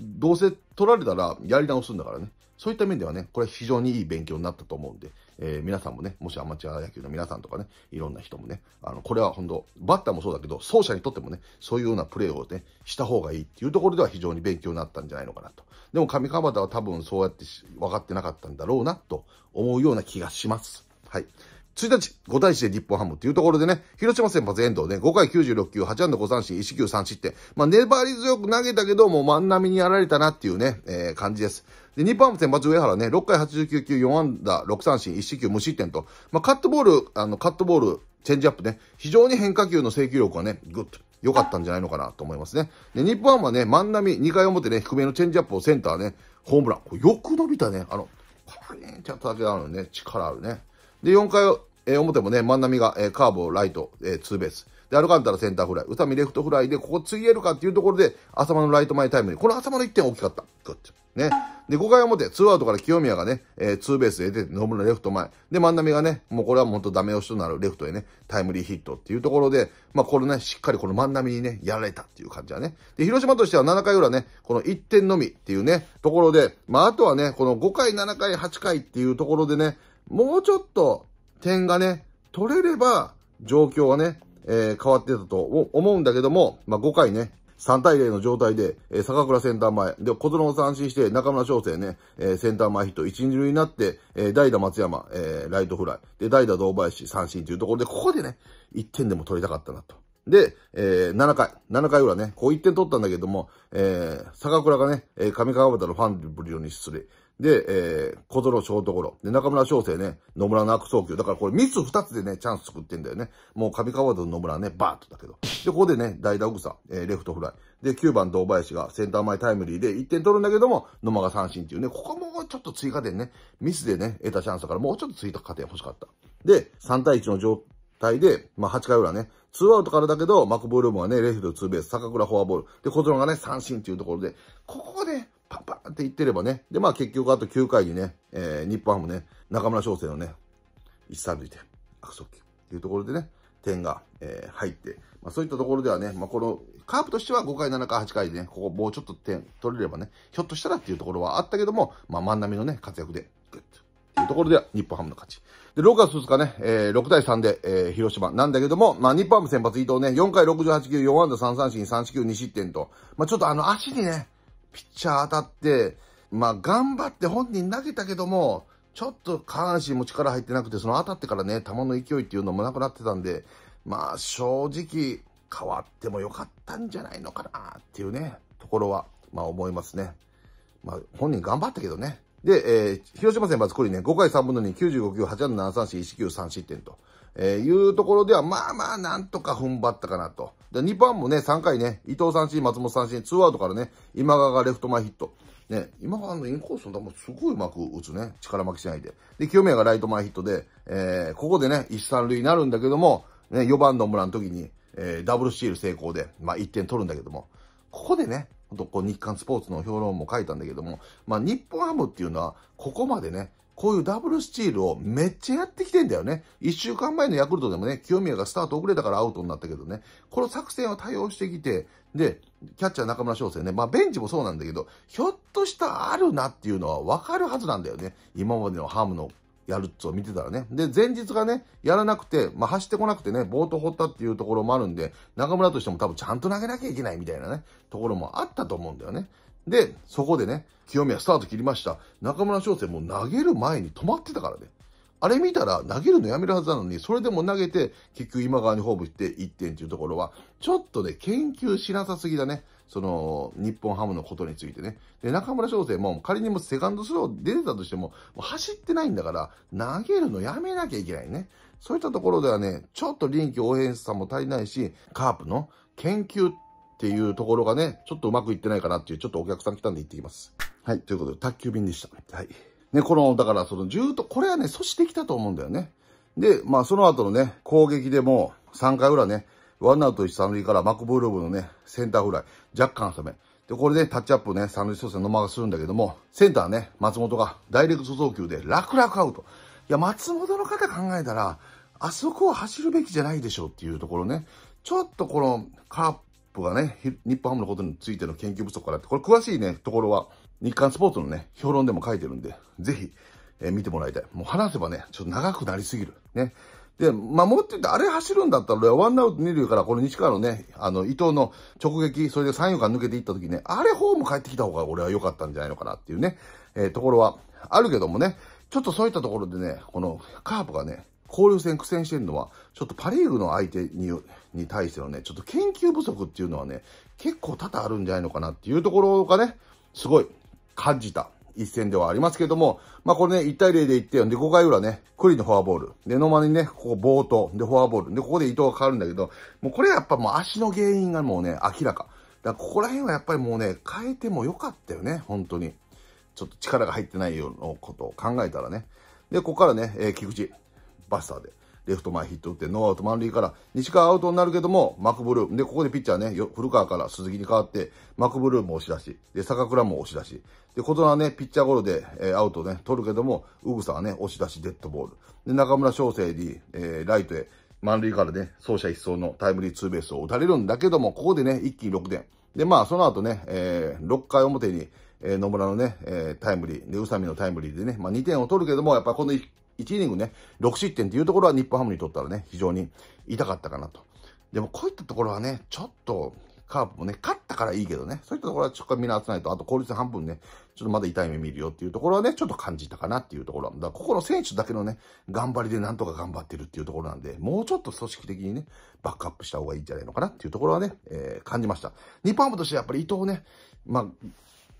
どうせ取られたらやり直すんだからね。そういった面ではね、これ非常にいい勉強になったと思うんで、えー、皆さんもね、もしアマチュア野球の皆さんとかね、いろんな人もね、あの、これは本当バッターもそうだけど、走者にとってもね、そういうようなプレーをね、した方がいいっていうところでは非常に勉強になったんじゃないのかなと。でも上川端は多分そうやって分かってなかったんだろうなと思うような気がします。はい。1日、5対1で日本ハムっていうところでね、広島先発遠藤ね、5回96球、8安打5三振、1球3失点。まあ、粘り強く投げたけど、もう万波にやられたなっていうね、えー、感じです。で、日本ハム先発上原ね、6回89球、4安打6三振、1四球無失点と、まあ、カットボール、あの、カットボール、チェンジアップね、非常に変化球の制球力はね、グッと良かったんじゃないのかなと思いますね。で、日本ハムはね、万波2回表ね、低めのチェンジアップをセンターね、ホームラン。こよく伸びたね。あの、パーンちやっただけなのね、力あるね。で、4回、えー、表もね、万波が、えー、カーブをライト、えー、ツーベース。で、アルカンタラセンターフライ、宇佐美レフトフライで、ここ次いえるかっていうところで、浅間のライト前タイムリー。この浅間の1点大きかった。グッね。で、5回表、ツーアウトから清宮がね、えー、ツーベースで出て、野村レフト前。で、万波がね、もうこれはも当ダメ押しとなるレフトへね、タイムリーヒットっていうところで、まあこれね、しっかりこの万波にね、やられたっていう感じだね。で、広島としては7回裏ね、この1点のみっていうね、ところで、まああとはね、この5回、7回、8回っていうところでね、もうちょっと点がね、取れれば、状況はね、えー、変わってたと思うんだけども、まあ、5回ね、3対0の状態で、えー、坂倉センター前、で、小園を三振して、中村翔成ね、えー、センター前ヒット、1、2塁になって、えー、代打松山、えー、ライトフライ、で、代打堂林、三振というところで、ここでね、1点でも取りたかったなと。で、えー、7回、7回裏ね、こう1点取ったんだけども、えー、坂倉がね、えー、上川端のファンブリオに失礼。で、えー、小園ショートゴロ。で、中村翔成ね、野村の悪送球。だからこれミス二つでね、チャンス作ってんだよね。もう上川と野村ね、バーッとだけど。で、ここでね、代打奥さえー、レフトフライ。で、9番堂林がセンター前タイムリーで1点取るんだけども、野間が三振っていうね、ここもちょっと追加点ね、ミスでね、得たチャンスだから、もうちょっと追加点欲しかった。で、3対1の状態で、まあ8回裏ね、ツーアウトからだけど、マクボールームはね、レフトツーベース、坂倉フォアボール。で、小園がね、三振っていうところで、ここで、パッパンって言ってればね。で、まあ結局あと9回にね、えー、日本ハムね、中村翔成のね、一三塁で悪送球というところでね、点が、えー、入って、まあ、そういったところではね、まあ、このカープとしては5回、7回、8回でね、ここもうちょっと点取れればね、ひょっとしたらっていうところはあったけども、まあ、万波のね、活躍で、グッと。ていうところでは、日本ハムの勝ち。で、6月2日ね、えー、6対3で、えー、広島なんだけども、まあ、日本ハム先発伊藤ね、4回68球、4安打3三振、3四球2失点と、まあ、ちょっとあの、足にね、ピッチャー当たって、まあ、頑張って本人投げたけども、ちょっと下半身も力入ってなくて、その当たってからね、球の勢いっていうのもなくなってたんで、まあ、正直、変わってもよかったんじゃないのかなっていうね、ところは、まあ思いますね。まあ、本人頑張ったけどね。で、えー、広島戦まずこれね、5回3分の2、95球、8安7三振、1球3失点と、えー、いうところでは、まあまあ、なんとか踏ん張ったかなと。で、2番もね、3回ね、伊藤三振、松本三振、2アウトからね、今川がレフト前ヒット。ね、今川のインコースの球すごいうまく打つね。力負けしないで。で、清宮がライト前ヒットで、えー、ここでね、一三塁になるんだけども、ね、4番の村の時に、えー、ダブルスチール成功で、まあ、1点取るんだけども、ここでね、ほんとこう日刊スポーツの評論も書いたんだけども、まあ、日本ハムっていうのは、ここまでね、こういうダブルスチールをめっちゃやってきてんだよね。一週間前のヤクルトでもね、清宮がスタート遅れたからアウトになったけどね、この作戦は対応してきて、で、キャッチャー中村翔成ね、まあベンチもそうなんだけど、ひょっとしたあるなっていうのはわかるはずなんだよね。今までのハムのやるっつを見てたらね。で、前日がね、やらなくて、まあ、走ってこなくてね、ボート掘ったっていうところもあるんで、中村としても多分ちゃんと投げなきゃいけないみたいなね、ところもあったと思うんだよね。で、そこでね、清宮スタート切りました。中村翔成も投げる前に止まってたからね。あれ見たら投げるのやめるはずなのに、それでも投げて、結局今川にホームして1点っていうところは、ちょっとね、研究しなさすぎだね。その、日本ハムのことについてね。で、中村翔成も仮にもセカンドスロー出てたとしても、もう走ってないんだから、投げるのやめなきゃいけないね。そういったところではね、ちょっと臨機応変さも足りないし、カープの研究っていうところがね、ちょっとうまくいってないかなっていう、ちょっとお客さん来たんで行ってきます。はい、ということで、宅急便でした。はい。ね、この、だからその1と、これはね、阻止できたと思うんだよね。で、まあその後のね、攻撃でも3回裏ね、ワンアウト1、3塁からマクブルーブのね、センターフライ、若干浅め。で、これでタッチアップね、3塁操作のまがするんだけども、センターね、松本がダイレクト送球で楽々アウト。いや、松本の方考えたら、あそこを走るべきじゃないでしょうっていうところね。ちょっとこのカプがね、日本ハムのことについての研究不足からって、これ詳しいね、ところは、日刊スポーツのね、評論でも書いてるんで、ぜひ、えー、見てもらいたい。もう話せばね、ちょっと長くなりすぎる。ね。で、まあ、もっと言って、あれ走るんだったら、ワンアウト二塁から、この西川のね、あの、伊藤の直撃、それで三遊間抜けていった時ね、あれホーム帰ってきた方が俺は良かったんじゃないのかなっていうね、えー、ところはあるけどもね、ちょっとそういったところでね、このカープがね、交流戦苦戦してるのは、ちょっとパリーグの相手にに対してのね、ちょっと研究不足っていうのはね、結構多々あるんじゃないのかなっていうところがね、すごい感じた一戦ではありますけども、まあこれね、1対0で1点、で、5回裏ね、クリのフォアボール、で、の間にね、ここ冒頭、で、フォアボール、で、ここで伊藤が変わるんだけど、もうこれやっぱもう足の原因がもうね、明らか。だからここら辺はやっぱりもうね、変えてもよかったよね、本当に。ちょっと力が入ってないようなことを考えたらね。で、ここからね、えー、菊池、バスターで。レフト前ヒット打ってノーアウト満塁から西川アウトになるけどもマクブルーでここでピッチャーね古川から鈴木に変わってマクブルーも押し出しで坂倉も押し出しで琴はねピッチャーゴロで、えー、アウトね取るけどもウグサはね押し出しデッドボールで中村翔成に、えー、ライトへ満塁からね走者一掃のタイムリーツーベースを打たれるんだけどもここでね一気に6点でまあその後ね、えー、6回表にえー、野村のね、えー、タイムリー、で、宇佐美のタイムリーでね、まあ、2点を取るけども、やっぱこの1イニングね、6失点っていうところは日本ハムにとったらね、非常に痛かったかなと。でもこういったところはね、ちょっと、カープもね、勝ったからいいけどね、そういったところはちょっと見直さないと、あと効率半分ね、ちょっとまだ痛い目見るよっていうところはね、ちょっと感じたかなっていうところだからここの選手だけのね、頑張りでなんとか頑張ってるっていうところなんで、もうちょっと組織的にね、バックアップした方がいいんじゃないのかなっていうところはね、えー、感じました。日本ハムとしてやっぱり伊藤ね、まあ、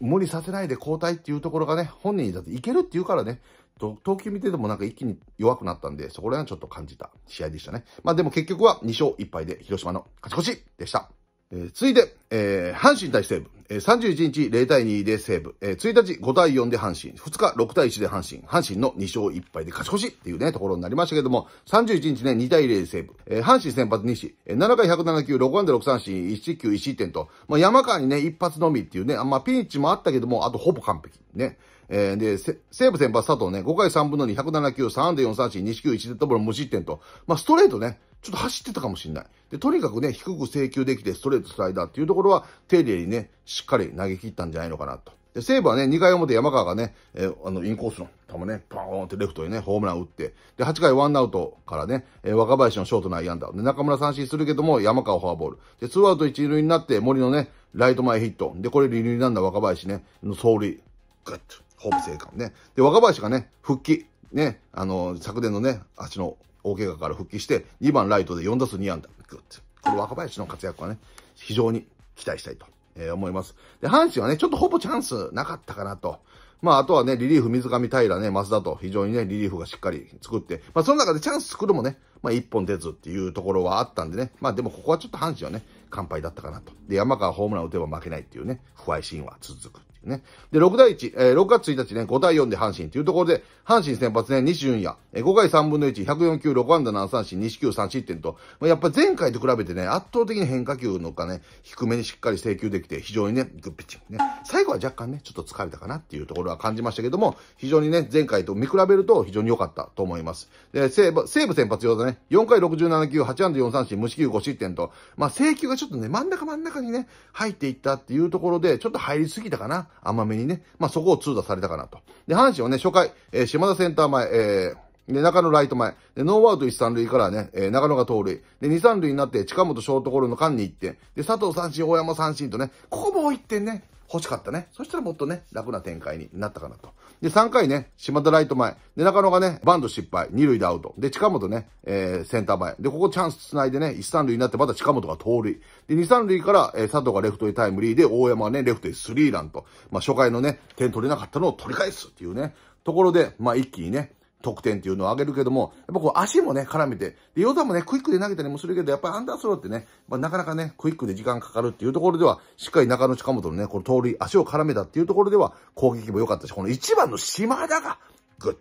無理させないで交代っていうところがね、本人にだっていけるっていうからね、投球見ててもなんか一気に弱くなったんで、そこら辺はちょっと感じた試合でしたね。まあでも結局は2勝1敗で広島の勝ち越しでした。えー、続いて、えー、阪神対西武。えー、31日0対2で西武。えー、1日5対4で阪神。2日6対1で阪神。阪神の2勝1敗で勝ち越しっていうね、ところになりましたけども、31日ね、2対0で西武。えー、阪神先発西。えー、7回107球、6安打6三振、1 9 1点と。まあ、山川にね、一発のみっていうね、あんまあ、ピンチもあったけども、あとほぼ完璧。ね。えー、で、西武先発佐藤ね、5回3分の2、107球、3で4三振、2球1デッドボール無失点と、まあ、ストレートね、ちょっと走ってたかもしれない。で、とにかくね、低く請求できて、ストレートスライダーっていうところは、丁寧にね、しっかり投げ切ったんじゃないのかなと。で、西武はね、2回表山川がね、えー、あの、インコースの球ね、パーンってレフトにね、ホームラン打って、で、8回ワンアウトからね、えー、若林のショート内野安打。で、中村三振するけども、山川フォアボール。で、ツーアウト一塁になって、森のね、ライト前ヒット。で、これ、リリーランナー若林ね、の走塁。グッと。ホーム生還ね。で、若林がね、復帰。ね、あの、昨年のね、足の大怪我から復帰して、2番ライトで4打数2安打。グッこれ若林の活躍はね、非常に期待したいと、えー、思います。で、阪神はね、ちょっとほぼチャンスなかったかなと。まあ、あとはね、リリーフ、水上、平ね、増田と、非常にね、リリーフがしっかり作って、まあ、その中でチャンス作るもね、まあ、一本出ずっていうところはあったんでね、まあ、でもここはちょっと阪神はね、完敗だったかなと。で、山川ホームラン打てば負けないっていうね、不敗シーンは続く。ね。で、6対1、えー、6月1日ね、5対4で阪神というところで、阪神先発ね、西純也、えー、5回3分の1、104球、6安打7三振、西球3失点と、まあ、やっぱ前回と比べてね、圧倒的に変化球のかね、低めにしっかり請求できて、非常にね、グッピッチングね。最後は若干ね、ちょっと疲れたかなっていうところは感じましたけども、非常にね、前回と見比べると非常に良かったと思います。で、西武、西武先発用でね、4回67球、8安打4三振、無四球5失点と、まあ、請求がちょっとね、真ん中真ん中にね、入っていったっていうところで、ちょっと入りすぎたかな。甘めにね、まあ、そこを通打されたかなと。で、阪神はね、初回、えー、島田センター前、えーで、中野ライト前。で、ノーアウト一三塁からね、えー、中野が盗塁。で、二三塁になって、近本ショートゴロの間に1点。で、佐藤三振、大山三振とね、ここも1点ね。欲しかったね。そしたらもっとね、楽な展開になったかなと。で、3回ね、島田ライト前。で、中野がね、バンド失敗。2塁でアウト。で、近本ね、えー、センター前。で、ここチャンス繋いでね、1、3塁になってまた近本が盗塁。で、2、3塁から、えー、佐藤がレフトへタイムリーで、大山はね、レフトへスリーランと。まあ、初回のね、点取れなかったのを取り返すっていうね、ところで、まあ、一気にね、得点っていうのを上げるけども、やっぱこう足もね、絡めて、で、ヨタもね、クイックで投げたりもするけど、やっぱりアンダースローってね、まあ、なかなかね、クイックで時間かかるっていうところでは、しっかり中野近本のね、この通り、足を絡めたっていうところでは、攻撃も良かったし、この1番の島田が、グッド。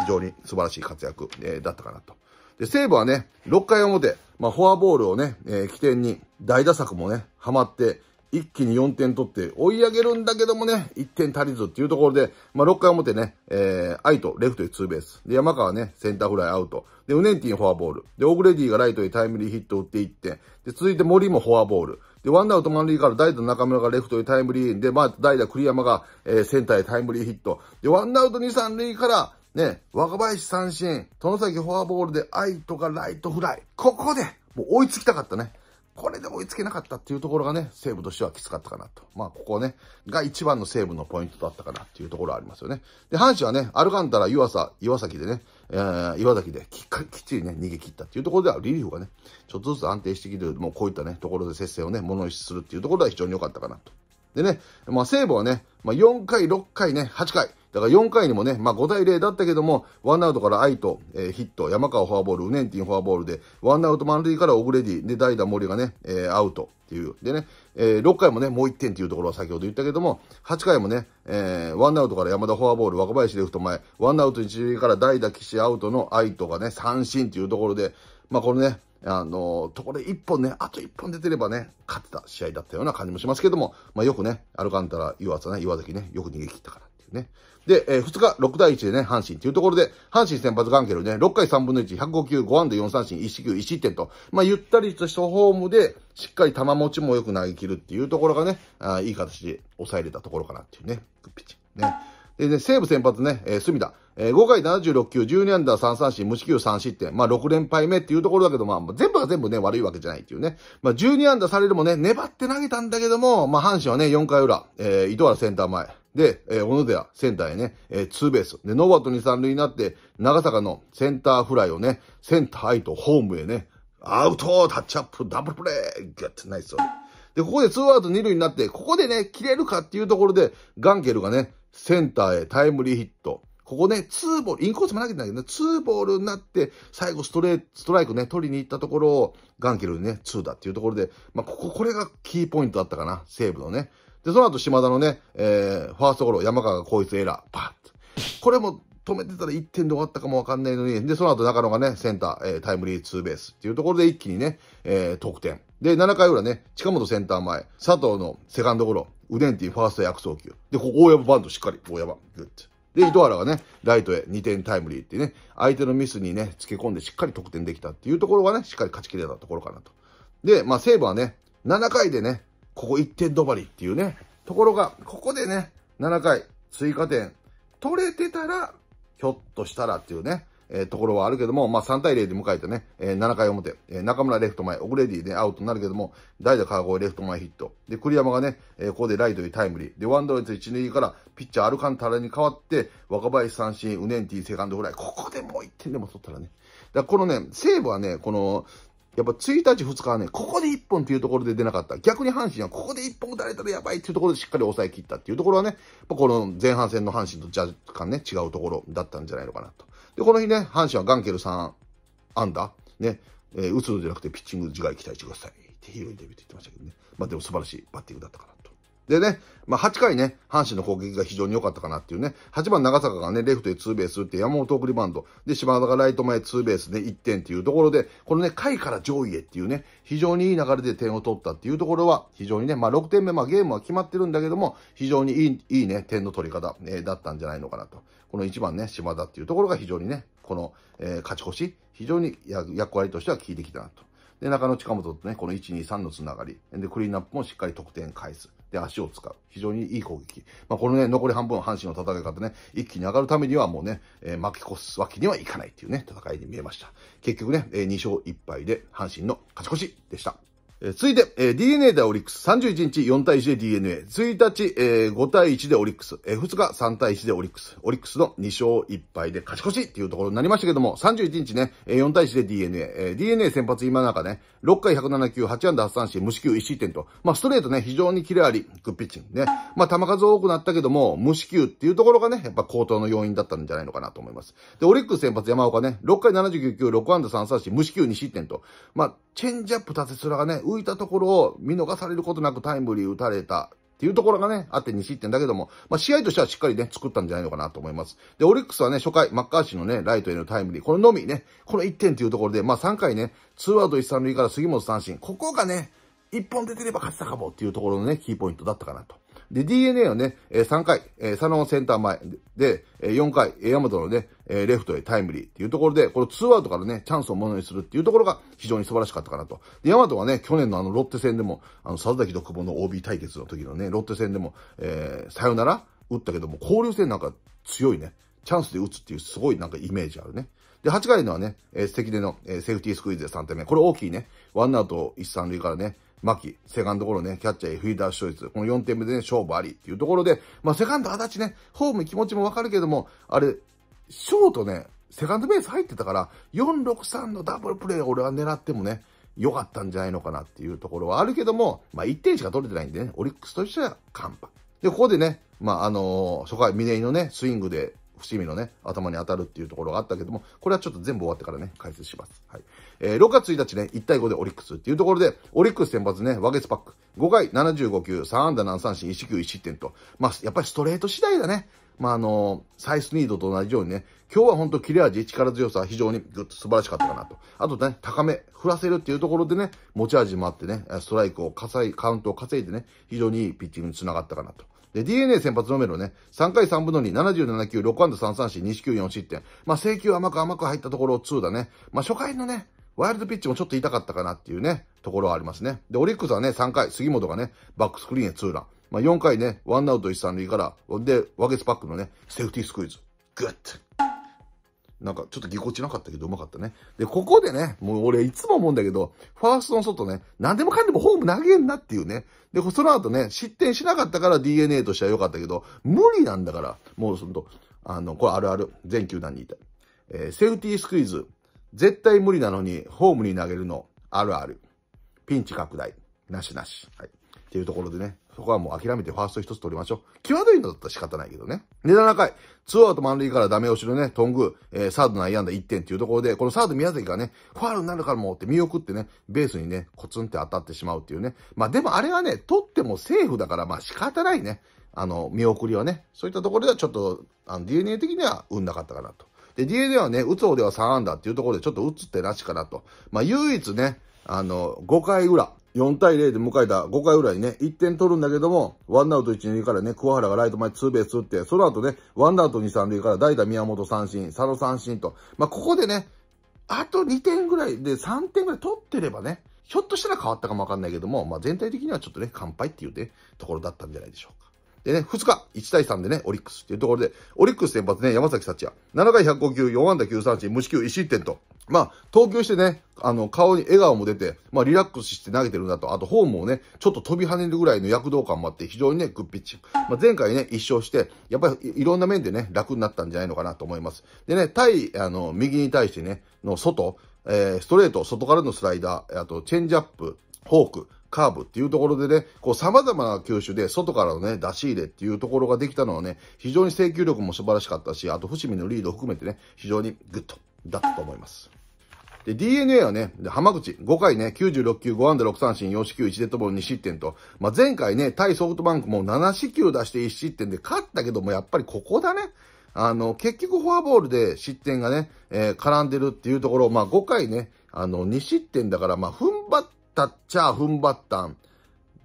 非常に素晴らしい活躍、えー、だったかなと。で、西武はね、6回表、まあ、フォアボールをね、えー、起点に、大打策もね、ハマって、一気に4点取って追い上げるんだけどもね、1点足りずっていうところで、まあ、6回表ね、えー、愛とレフトへツーベース。で、山川ね、センターフライアウト。で、ウネンティンフォアボール。で、オグレディがライトへタイムリーヒットを打って1点。で、続いて森もフォアボール。で、ワンアウト満塁から代打中村がレフトへタイムリーで、まあ、代打栗山が、えー、センターへタイムリーヒット。で、ワンアウト2、3塁から、ね、若林三振、殿崎フォアボールで、愛とがライトフライ。ここで、もう追いつきたかったね。これで追いつけなかったっていうところがね、西武としてはきつかったかなと。まあ、ここね、が一番の西武のポイントだったかなっていうところはありますよね。で、阪神はね、アルカンタラ、湯浅、岩崎でね、えー、岩崎できっちりね、逃げ切ったっていうところでは、リリーフがね、ちょっとずつ安定してきてる、もうこういったね、ところで接戦をね、物にするっていうところでは非常に良かったかなと。でね、まあ、西武はね、まあ、4回、6回ね、8回。だから4回にもね、まあ、5対0だったけども、ワンアウトから愛と、えー、ヒット、山川フォアボール、ウネンティンフォアボールで、ワンアウト満塁からオグレディ、で、代打森がね、えー、アウトっていう。でね、えー、6回もね、もう1点っていうところは先ほど言ったけども、8回もね、えー、ワンアウトから山田フォアボール、若林レフト前、ワンアウト1塁から代打、岸アウトの愛とがね、三振っていうところで、まあ、このね、あの、ところで一本ね、あと一本出てればね、勝ってた試合だったような感じもしますけども、まあよくね、アルカンタラ、岩佐ね、岩崎ね、よく逃げ切ったからっていうね。で、えー、2日、6対1でね、阪神っていうところで、阪神先発関係のね、6回3分の1、105球、5安打4三振、1四球、1失点と、まあゆったりとしたフォームで、しっかり球持ちもよく投げ切るっていうところがね、あいい形で抑えれたところかなっていうね、ピッチね。で、ね、西武先発ね、えー、隅田。えー、5回76球、12アンダー3三振、無四球3失点。まあ、6連敗目っていうところだけど、まあ、全部が全部ね、悪いわけじゃないっていうね。まあ、12アンダーされるもね、粘って投げたんだけども、まあ、阪神はね、4回裏、えー、糸原センター前。で、えー、小野寺、センターへね、えー、ツーベース。で、ノーバート2、3塁になって、長坂のセンターフライをね、センター愛とホームへね、アウトタッチアップダブルプレイゲットナイスで、ここでツーアウト2塁になって、ここでね、切れるかっていうところで、ガンケルがね、センターへタイムリーヒット。ここね、ツーボール、インコースも投げてないけどね、ツーボールになって、最後ストレストライクね、取りに行ったところを、ガンケルにね、ツーだっていうところで、まあ、ここ、これがキーポイントだったかな、西武のね。で、その後、島田のね、えー、ファーストゴロ、山川がこいつエラー、パッと。これも止めてたら1点で終わったかもわかんないのに、で、その後中野がね、センター、えー、タイムリーツーベースっていうところで一気にね、えー、得点。で、7回裏ね、近本センター前、佐藤のセカンドゴロ、ウデンティファースト薬草送球。で、ここ大山バンドしっかり。大山。グッズで、糸原がね、ライトへ2点タイムリーってね、相手のミスにね、つけ込んでしっかり得点できたっていうところがね、しっかり勝ちきれたところかなと。で、まあセーブはね、7回でね、ここ1点止まりっていうね、ところが、ここでね、7回追加点取れてたら、ひょっとしたらっていうね、えー、ところはあるけども、まあ、3対0で迎えてね、えー、7回表、えー、中村レフト前、オグレディで、アウトになるけども、代打川越レフト前ヒット。で、栗山がね、えー、ここでライトにタイムリー。で、ワンドレツ1塁からピッチャーアルカンタラに代わって、若林三振、ウネンティセカンドフライ。ここでもう1点でも取ったらね。だこのね、西武はね、この、やっぱ1日2日はね、ここで1本っていうところで出なかった。逆に阪神はここで1本打たれたらやばいっていうところでしっかり抑え切ったっていうところはね、この前半戦の阪神と若干ね、違うところだったんじゃないのかなと。で、この日ね、阪神はガンケルさんンダ、ね、えー、打つのじゃなくてピッチング自害期待してくださいってヒーローインタビューって言ってましたけどね。まあでも素晴らしいバッティングだったかなと。でね、まあ8回ね、阪神の攻撃が非常に良かったかなっていうね、8番長坂がね、レフトへツーベース打って山本送りバンド、で、島田がライト前ツーベースで1点っていうところで、このね、下位から上位へっていうね、非常にいい流れで点を取ったっていうところは、非常にね、まあ6点目、まあゲームは決まってるんだけども、非常にいい、いいね、点の取り方、ね、だったんじゃないのかなと。この1番ね、島田っていうところが非常にね、この、えー、勝ち越し、非常に役割としては効いてきたなと。で、中野近本とね、この1、2、3のつながり。で、クリーンアップもしっかり得点返す。で、足を使う。非常にいい攻撃。まあ、このね、残り半分、阪神の戦い方ね、一気に上がるためにはもうね、えー、巻き越すわけにはいかないっていうね、戦いに見えました。結局ね、えー、2勝1敗で阪神の勝ち越しでした。続いて、えー、DNA でオリックス。31日4対1で DNA。1日、えー、5対1でオリックス。えー、2日3対1でオリックス。オリックスの2勝1敗で勝ち越しっていうところになりましたけども、31日ね、えー、4対1で DNA。えー、DNA 先発今中ね、6回107球、8安打8三振、無四球1失点と。まあ、ストレートね、非常にキレあり、グッピッチングね。まあ、球数多くなったけども、無四球っていうところがね、やっぱ高騰の要因だったんじゃないのかなと思います。で、オリックス先発山岡ね、6回79球、6安打3三振、無四球2失点と。まあ、チェンジアップ立てすらがね、浮いたところを見逃されることなくタイムリー打たれたっていうところがね、あって2失点だけども、まあ、試合としてはしっかりね、作ったんじゃないのかなと思います。で、オリックスはね、初回、マッカーシーのね、ライトへのタイムリー、これのみね、この1点というところで、まあ、3回ね、2アウト1、3塁から杉本三振、ここがね、1本出てれば勝ちたかもっていうところのね、キーポイントだったかなとで、DNA はね、3回、サー、佐野センター前で、4回、ヤマトのね、レフトへタイムリーっていうところで、この2アウトからね、チャンスをものにするっていうところが非常に素晴らしかったかなと。で、ヤマトはね、去年のあのロッテ戦でも、あの、佐々木と久保の OB 対決の時のね、ロッテ戦でも、えー、さよなら打ったけども、交流戦なんか強いね、チャンスで打つっていうすごいなんかイメージあるね。で、8回のはね、えー、関根の、えー、セーフティースクイズで3点目。これ大きいね。ワンアウト1、3塁からね、牧、セカンドゴロね、キャッチャー、フィーダー手術、この4点目でね、勝負ありっていうところで、まあ、セカンド足立ね、ホーム気持ちもわかるけども、あれ、ショートね、セカンドベース入ってたから、4、6、3のダブルプレーを俺は狙ってもね、良かったんじゃないのかなっていうところはあるけども、まあ、1点しか取れてないんでね、オリックスとしては完敗。で、ここでね、まあ、あのー、初回、ミネイのね、スイングで伏見のね、頭に当たるっていうところがあったけども、これはちょっと全部終わってからね、解説します。はい。えー、6月1日ね、1対5でオリックスっていうところで、オリックス先発ね、ワゲスパック。5回75球、3安打7三振、1球1失点と。まあ、やっぱりストレート次第だね。まあ、あのー、サイスニードと同じようにね、今日は本当切れ味、力強さ、非常にぐっと素晴らしかったかなと。あとね、高め、振らせるっていうところでね、持ち味もあってね、ストライクを稼い、カウントを稼いでね、非常にいいピッチングにつながったかなと。で、DNA 先発ロメロね、3回3分の2、77球、6安打3三振、2四球4失点。まあ、請求甘く甘く入ったところを2だね。まあ、初回のね、ワイルドピッチもちょっと痛かったかなっていうね、ところはありますね。で、オリックスはね、3回、杉本がね、バックスクリーンへ2ラン。まあ、4回ね、ワンアウト1、3塁から、で、ワゲスパックのね、セーフティースクイズ。グッなんかちょっとぎこちなかったけどうまかったね。で、ここでね、もう俺いつも思うんだけど、ファーストの外ね、何でもかんでもホーム投げんなっていうね。で、その後ね、失点しなかったから DNA としては良かったけど、無理なんだから、もうその、あの、これあるある、全球団にいた。えー、セーフティースクイズ、絶対無理なのにホームに投げるの、あるある。ピンチ拡大、なしなし。はい。っていうところでね、そこはもう諦めてファースト一つ取りましょう。際どいのだったら仕方ないけどね。で、7回、2アウト満塁からダメ押しのね、トング、えー、サード内野安打1点っていうところで、このサード宮崎がね、ファールになるからもうって見送ってね、ベースにね、コツンって当たってしまうっていうね。まあでもあれはね、取ってもセーフだから、まあ仕方ないね。あの、見送りはね。そういったところではちょっと、あの、DNA 的には運なかったかなと。で、DNA はね、打つ方では3安打っていうところで、ちょっと打つってなしかなと。まあ唯一ね、あの、5回裏、4対0で迎えた5回ぐらいね、1点取るんだけども、ワンアウト1、2からね、桑原がライト前ツーベース打って、その後ね、ワンアウト2、3塁から代打宮本三振、佐野三振と。まあ、ここでね、あと2点ぐらいで3点ぐらい取ってればね、ひょっとしたら変わったかもわかんないけども、まあ、全体的にはちょっとね、乾杯っていうね、ところだったんじゃないでしょうか。でね、2日、1対3でね、オリックスっていうところで、オリックス先発ね、山崎幸也。7回105球、4安打9三振、無四球1失点と。まあ、投球してね、あの、顔に笑顔も出て、まあ、リラックスして投げてるんだと、あと、フォームをね、ちょっと飛び跳ねるぐらいの躍動感もあって、非常にね、グッピッチまあ、前回ね、一勝して、やっぱりいろんな面でね、楽になったんじゃないのかなと思います。でね、対、あの、右に対してね、の外、えー、ストレート、外からのスライダー、あと、チェンジアップ、フォーク、カーブっていうところでね、こう様々な球種で外からのね、出し入れっていうところができたのはね、非常に制球力も素晴らしかったし、あと伏見のリードを含めてね、非常にグッと、だったと思います。で、DNA はね、浜口、5回ね、96球、5安打6三振、4四球、1デッドボール、2失点と、まあ、前回ね、対ソフトバンクも7四球出して1失点で勝ったけども、やっぱりここだね。あの、結局フォアボールで失点がね、えー、絡んでるっていうところ、まあ、5回ね、あの、2失点だから、まあ、踏ん張っったっちゃ踏ん張ったん。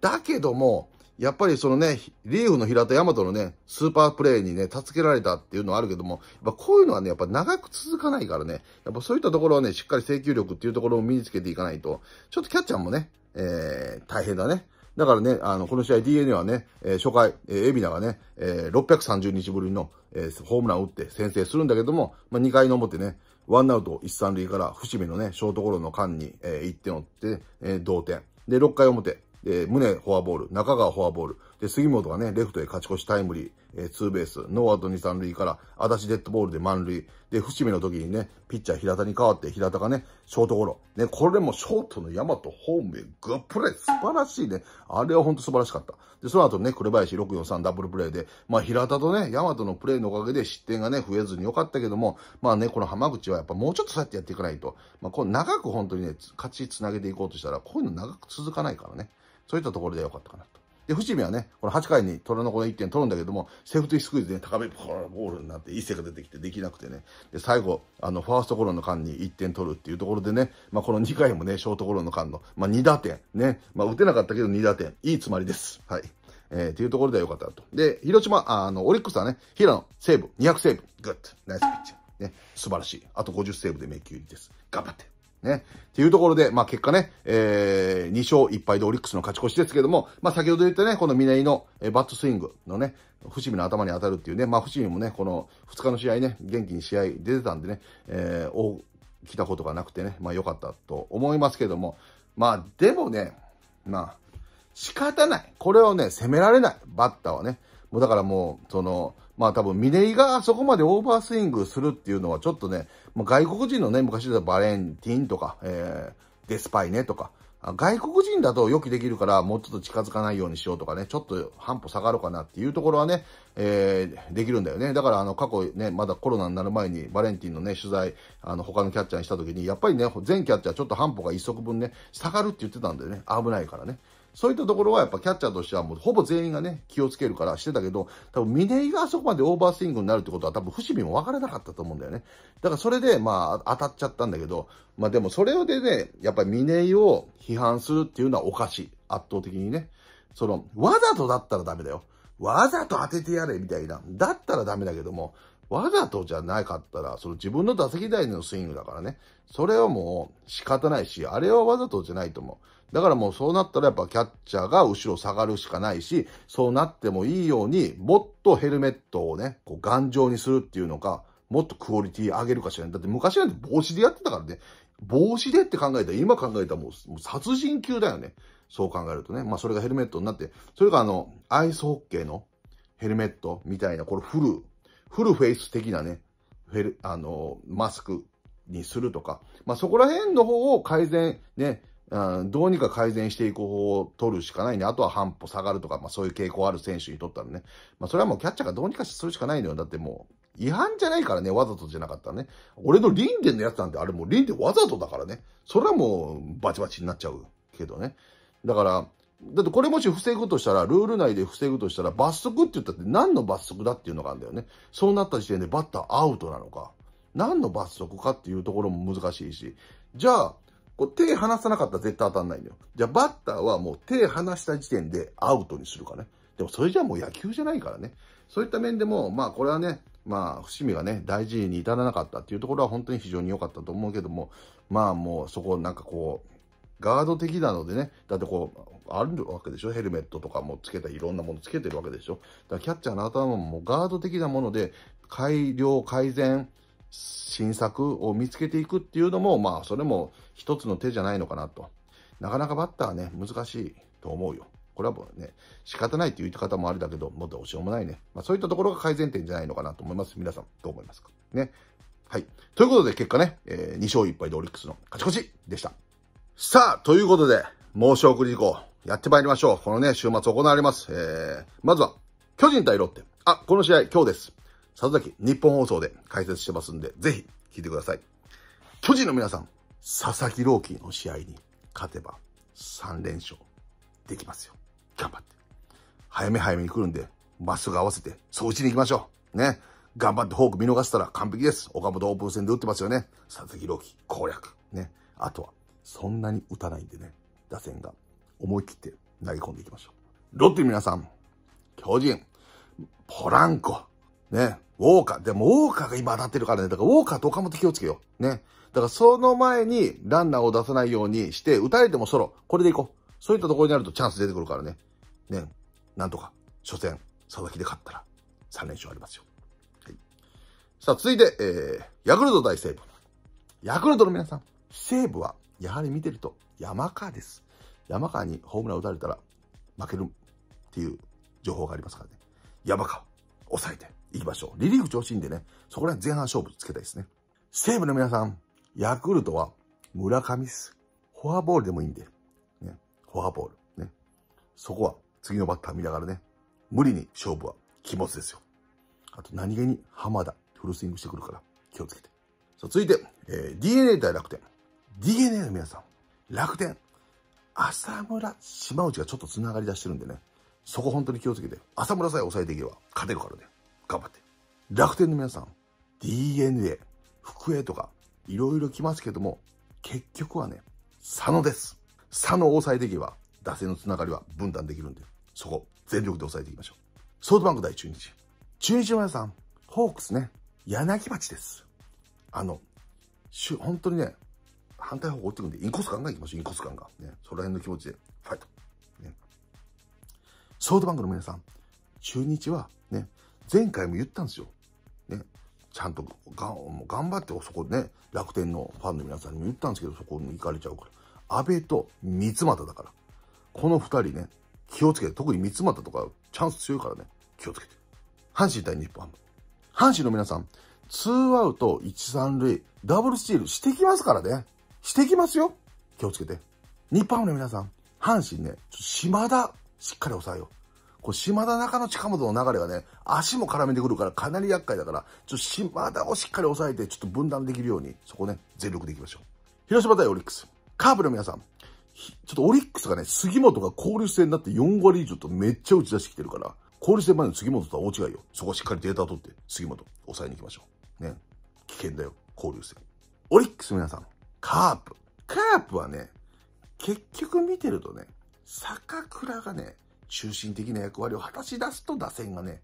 だけども、やっぱりそのね、リーフの平田大和のね、スーパープレイにね、助けられたっていうのはあるけども、やっぱこういうのはね、やっぱ長く続かないからね、やっぱそういったところはね、しっかり制球力っていうところを身につけていかないと、ちょっとキャッチャーもね、えー、大変だね。だからね、あの、この試合 DNA はね、えー、初回、えー、海老名がね、えー、630日ぶりの、えー、ホームランを打って先制するんだけども、まあ、2回の表ね、ワンアウト一三塁から伏見のね、ショートゴロの間に、えー、1点を追って、えー、同点。で、6回表、え胸宗フォアボール、中川フォアボール、で、杉本がね、レフトへ勝ち越しタイムリー、えー、ツーベース、ノーアウト2、3塁から、足立デッドボールで満塁。で、伏見の時にね、ピッチャー平田に代わって、平田がね、ショートゴロ。ね、これもショートの山とホームへグップレイ。素晴らしいね。あれはほんと素晴らしかった。で、その後ね、紅林643ダブルプレーで、まあ平田とね、山とのプレイのおかげで失点がね、増えずに良かったけども、まあね、この浜口はやっぱもうちょっとそうやってやっていかないと、まあこう長く本当にね、勝ちつなげていこうとしたら、こういうの長く続かないからね。そういったところで良かったかなと。で、伏見はね、この8回に虎の子の1点取るんだけども、セーフティースクイズで、ね、高め、ボールになって、一世が出てきてできなくてね、で、最後、あの、ファーストゴロの間に1点取るっていうところでね、まあ、この2回もね、ショートゴロの間の、まあ、2打点、ね、まあ、打てなかったけど2打点、いいつまりです。はい。えー、ていうところではよかったと。で、広島、あの、オリックスはね、平野、セーブ、200セーブ、グッド、ナイスピッチね、素晴らしい。あと50セーブで迷宮入りです。頑張って。ね。っていうところで、まあ結果ね、えー、2勝1敗でオリックスの勝ち越しですけども、まあ先ほど言ったね、この峰井の、えバットスイングのね、伏見の頭に当たるっていうね、まあ伏見もね、この2日の試合ね、元気に試合出てたんでね、えー、来たことがなくてね、まあ良かったと思いますけども、まあでもね、まあ、仕方ない。これをね、攻められない。バッターはね。もうだからもう、その、まあ多分、ミネイがそこまでオーバースイングするっていうのはちょっとね、まあ、外国人のね、昔だバレンティンとか、えー、デスパイネとか、外国人だと予期できるから、もうちょっと近づかないようにしようとかね、ちょっと半歩下がろうかなっていうところはね、えー、できるんだよね。だから、あの、過去ね、まだコロナになる前に、バレンティンのね、取材、あの、他のキャッチャーにした時に、やっぱりね、全キャッチャーちょっと半歩が一足分ね、下がるって言ってたんだよね。危ないからね。そういったところはやっぱキャッチャーとしてはもうほぼ全員がね、気をつけるからしてたけど、多分峰井があそこまでオーバースイングになるってことは多分伏見も分からなかったと思うんだよね。だからそれでまあ当たっちゃったんだけど、まあでもそれでね、やっぱり峰井を批判するっていうのはおかしい。圧倒的にね。その、わざとだったらダメだよ。わざと当ててやれみたいな。だったらダメだけども、わざとじゃなかったら、その自分の打席台のスイングだからね。それはもう仕方ないし、あれはわざとじゃないと思う。だからもうそうなったらやっぱキャッチャーが後ろ下がるしかないし、そうなってもいいように、もっとヘルメットをね、こう頑丈にするっていうのか、もっとクオリティ上げるかしらだって昔なんて帽子でやってたからね。帽子でって考えたら、今考えたらもう殺人級だよね。そう考えるとね。まあそれがヘルメットになって、それがあの、アイスホッケーのヘルメットみたいな、これフル、フルフェイス的なね、フェル、あの、マスクにするとか、まあそこら辺の方を改善、ね、うん、どうにか改善していく方法を取るしかないね。あとは半歩下がるとか、まあそういう傾向ある選手にとったらね。まあそれはもうキャッチャーがどうにかするしかないのよ。だってもう、違反じゃないからね、わざとじゃなかったらね。俺のリンデンのやつなんてあれもうリンデンわざとだからね。それはもうバチバチになっちゃうけどね。だから、だってこれもし防ぐとしたら、ルール内で防ぐとしたら、罰則って言ったって何の罰則だっていうのがあるんだよね。そうなった時点でバッターアウトなのか。何の罰則かっていうところも難しいし。じゃあ、こう手離さなかったら絶対当たんないんだよ。じゃあバッターはもう手離した時点でアウトにするかね。でもそれじゃもう野球じゃないからね。そういった面でも、まあこれはね、まあ伏見がね、大事に至らなかったっていうところは本当に非常に良かったと思うけども、まあもうそこなんかこう、ガード的なのでね、だってこう、あるわけでしょヘルメットとかもつけたいろんなものつけてるわけでしょだからキャッチャーの頭もガード的なもので、改良、改善、新作を見つけていくっていうのも、まあ、それも一つの手じゃないのかなと。なかなかバッターはね、難しいと思うよ。これはもうね、仕方ないって言う言い方もあれだけど、もっとどうしようもないね。まあ、そういったところが改善点じゃないのかなと思います。皆さん、どう思いますかね。はい。ということで、結果ね、えー、2勝1敗でオリックスの勝ち越しでした。さあ、ということで、申し送り事項、やってまいりましょう。このね、週末行われます。えー、まずは、巨人対ロッテ。あ、この試合、今日です。佐々木、日本放送で解説してますんで、ぜひ聞いてください。巨人の皆さん、佐々木朗希の試合に勝てば3連勝できますよ。頑張って。早め早めに来るんで、まっすぐ合わせて、そう打ちに行きましょう。ね。頑張ってフォーク見逃したら完璧です。岡本オープン戦で打ってますよね。佐々木朗希攻略。ね。あとは、そんなに打たないんでね、打線が思い切って投げ込んでいきましょう。ロッテ皆さん、巨人、ポランコ、ね、ウォーカー。でも、ウォーカーが今当たってるからね。だから、ウォーカーと岡本気をつけよう。ね。だから、その前にランナーを出さないようにして、打たれてもソロ。これでいこう。そういったところになるとチャンス出てくるからね。ね。なんとか、初戦、佐々木で勝ったら、3連勝ありますよ。はい。さあ、続いて、えー、ヤクルト大西武。ヤクルトの皆さん、西武は、やはり見てると、山川です。山川にホームラン打たれたら、負けるっていう情報がありますからね。山川、抑えて。行きましょう。リリーフ調子いいんでね、そこら辺前半勝負つけたいですね。西武の皆さん、ヤクルトは村上です。フォアボールでもいいんで、ね、フォアボール、ね。そこは次のバッター見ながらね、無理に勝負は気持ちですよ。あと何気に浜田、フルスイングしてくるから気をつけて。さあ続いて、えー、DNA 対楽天。DNA の皆さん、楽天、浅村、島内がちょっと繋がり出してるんでね、そこ本当に気をつけて、浅村さえ抑えていけば勝てるからね。頑張って。楽天の皆さん、DNA、福江とか、いろいろ来ますけども、結局はね、佐野です。佐野を抑えていけば、打線のつながりは分断できるんで、そこ、全力で抑えていきましょう。ソフトバンク大中日。中日の皆さん、ホークスね、柳町です。あの、しゅ本当にね、反対方向追ってくんで、インコースガンが行きましょう、インコースガンが、ね、その辺の気持ちで、ファイト。ね。ソフトバンクの皆さん、中日はね、前回も言ったんですよ。ね。ちゃんとが頑張ってそこね、楽天のファンの皆さんにも言ったんですけど、そこに行かれちゃうから。安倍と三又だから。この二人ね、気をつけて、特に三又とかチャンス強いからね、気をつけて。阪神対日本ハム。阪神の皆さん、ツーアウト一三塁、ダブルスチールしてきますからね。してきますよ。気をつけて。日本ハムの皆さん、阪神ね、島田、しっかり抑えよう。こ島田中の近本の流れがね、足も絡めてくるからかなり厄介だから、ちょっと島田をしっかり抑えて、ちょっと分断できるように、そこね、全力でいきましょう。広島対オリックス。カープの皆さん、ちょっとオリックスがね、杉本が交流戦になって4割以上とめっちゃ打ち出してきてるから、交流戦前の杉本とは大違いよ。そこしっかりデータを取って、杉本、抑えに行きましょう。ね。危険だよ、交流戦。オリックス皆さん、カープ。カープはね、結局見てるとね、坂倉がね、中心的な役割を果たし出すと打線がね、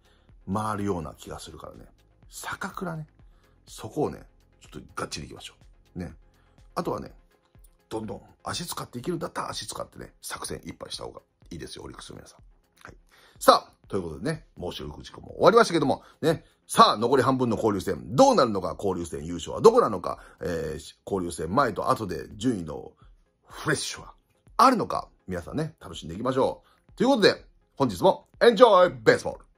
回るような気がするからね。坂倉ね。そこをね、ちょっとがっちりいきましょう。ね。あとはね、どんどん足使っていけるんだったら足使ってね、作戦いっぱいした方がいいですよ、オリックスの皆さん。はい。さあ、ということでね、申し訳事間も終わりましたけども、ね、さあ、残り半分の交流戦、どうなるのか、交流戦優勝はどこなのか、えー、交流戦前と後で順位のフレッシュはあるのか、皆さんね、楽しんでいきましょう。ということで、本日も Enjoy Baseball!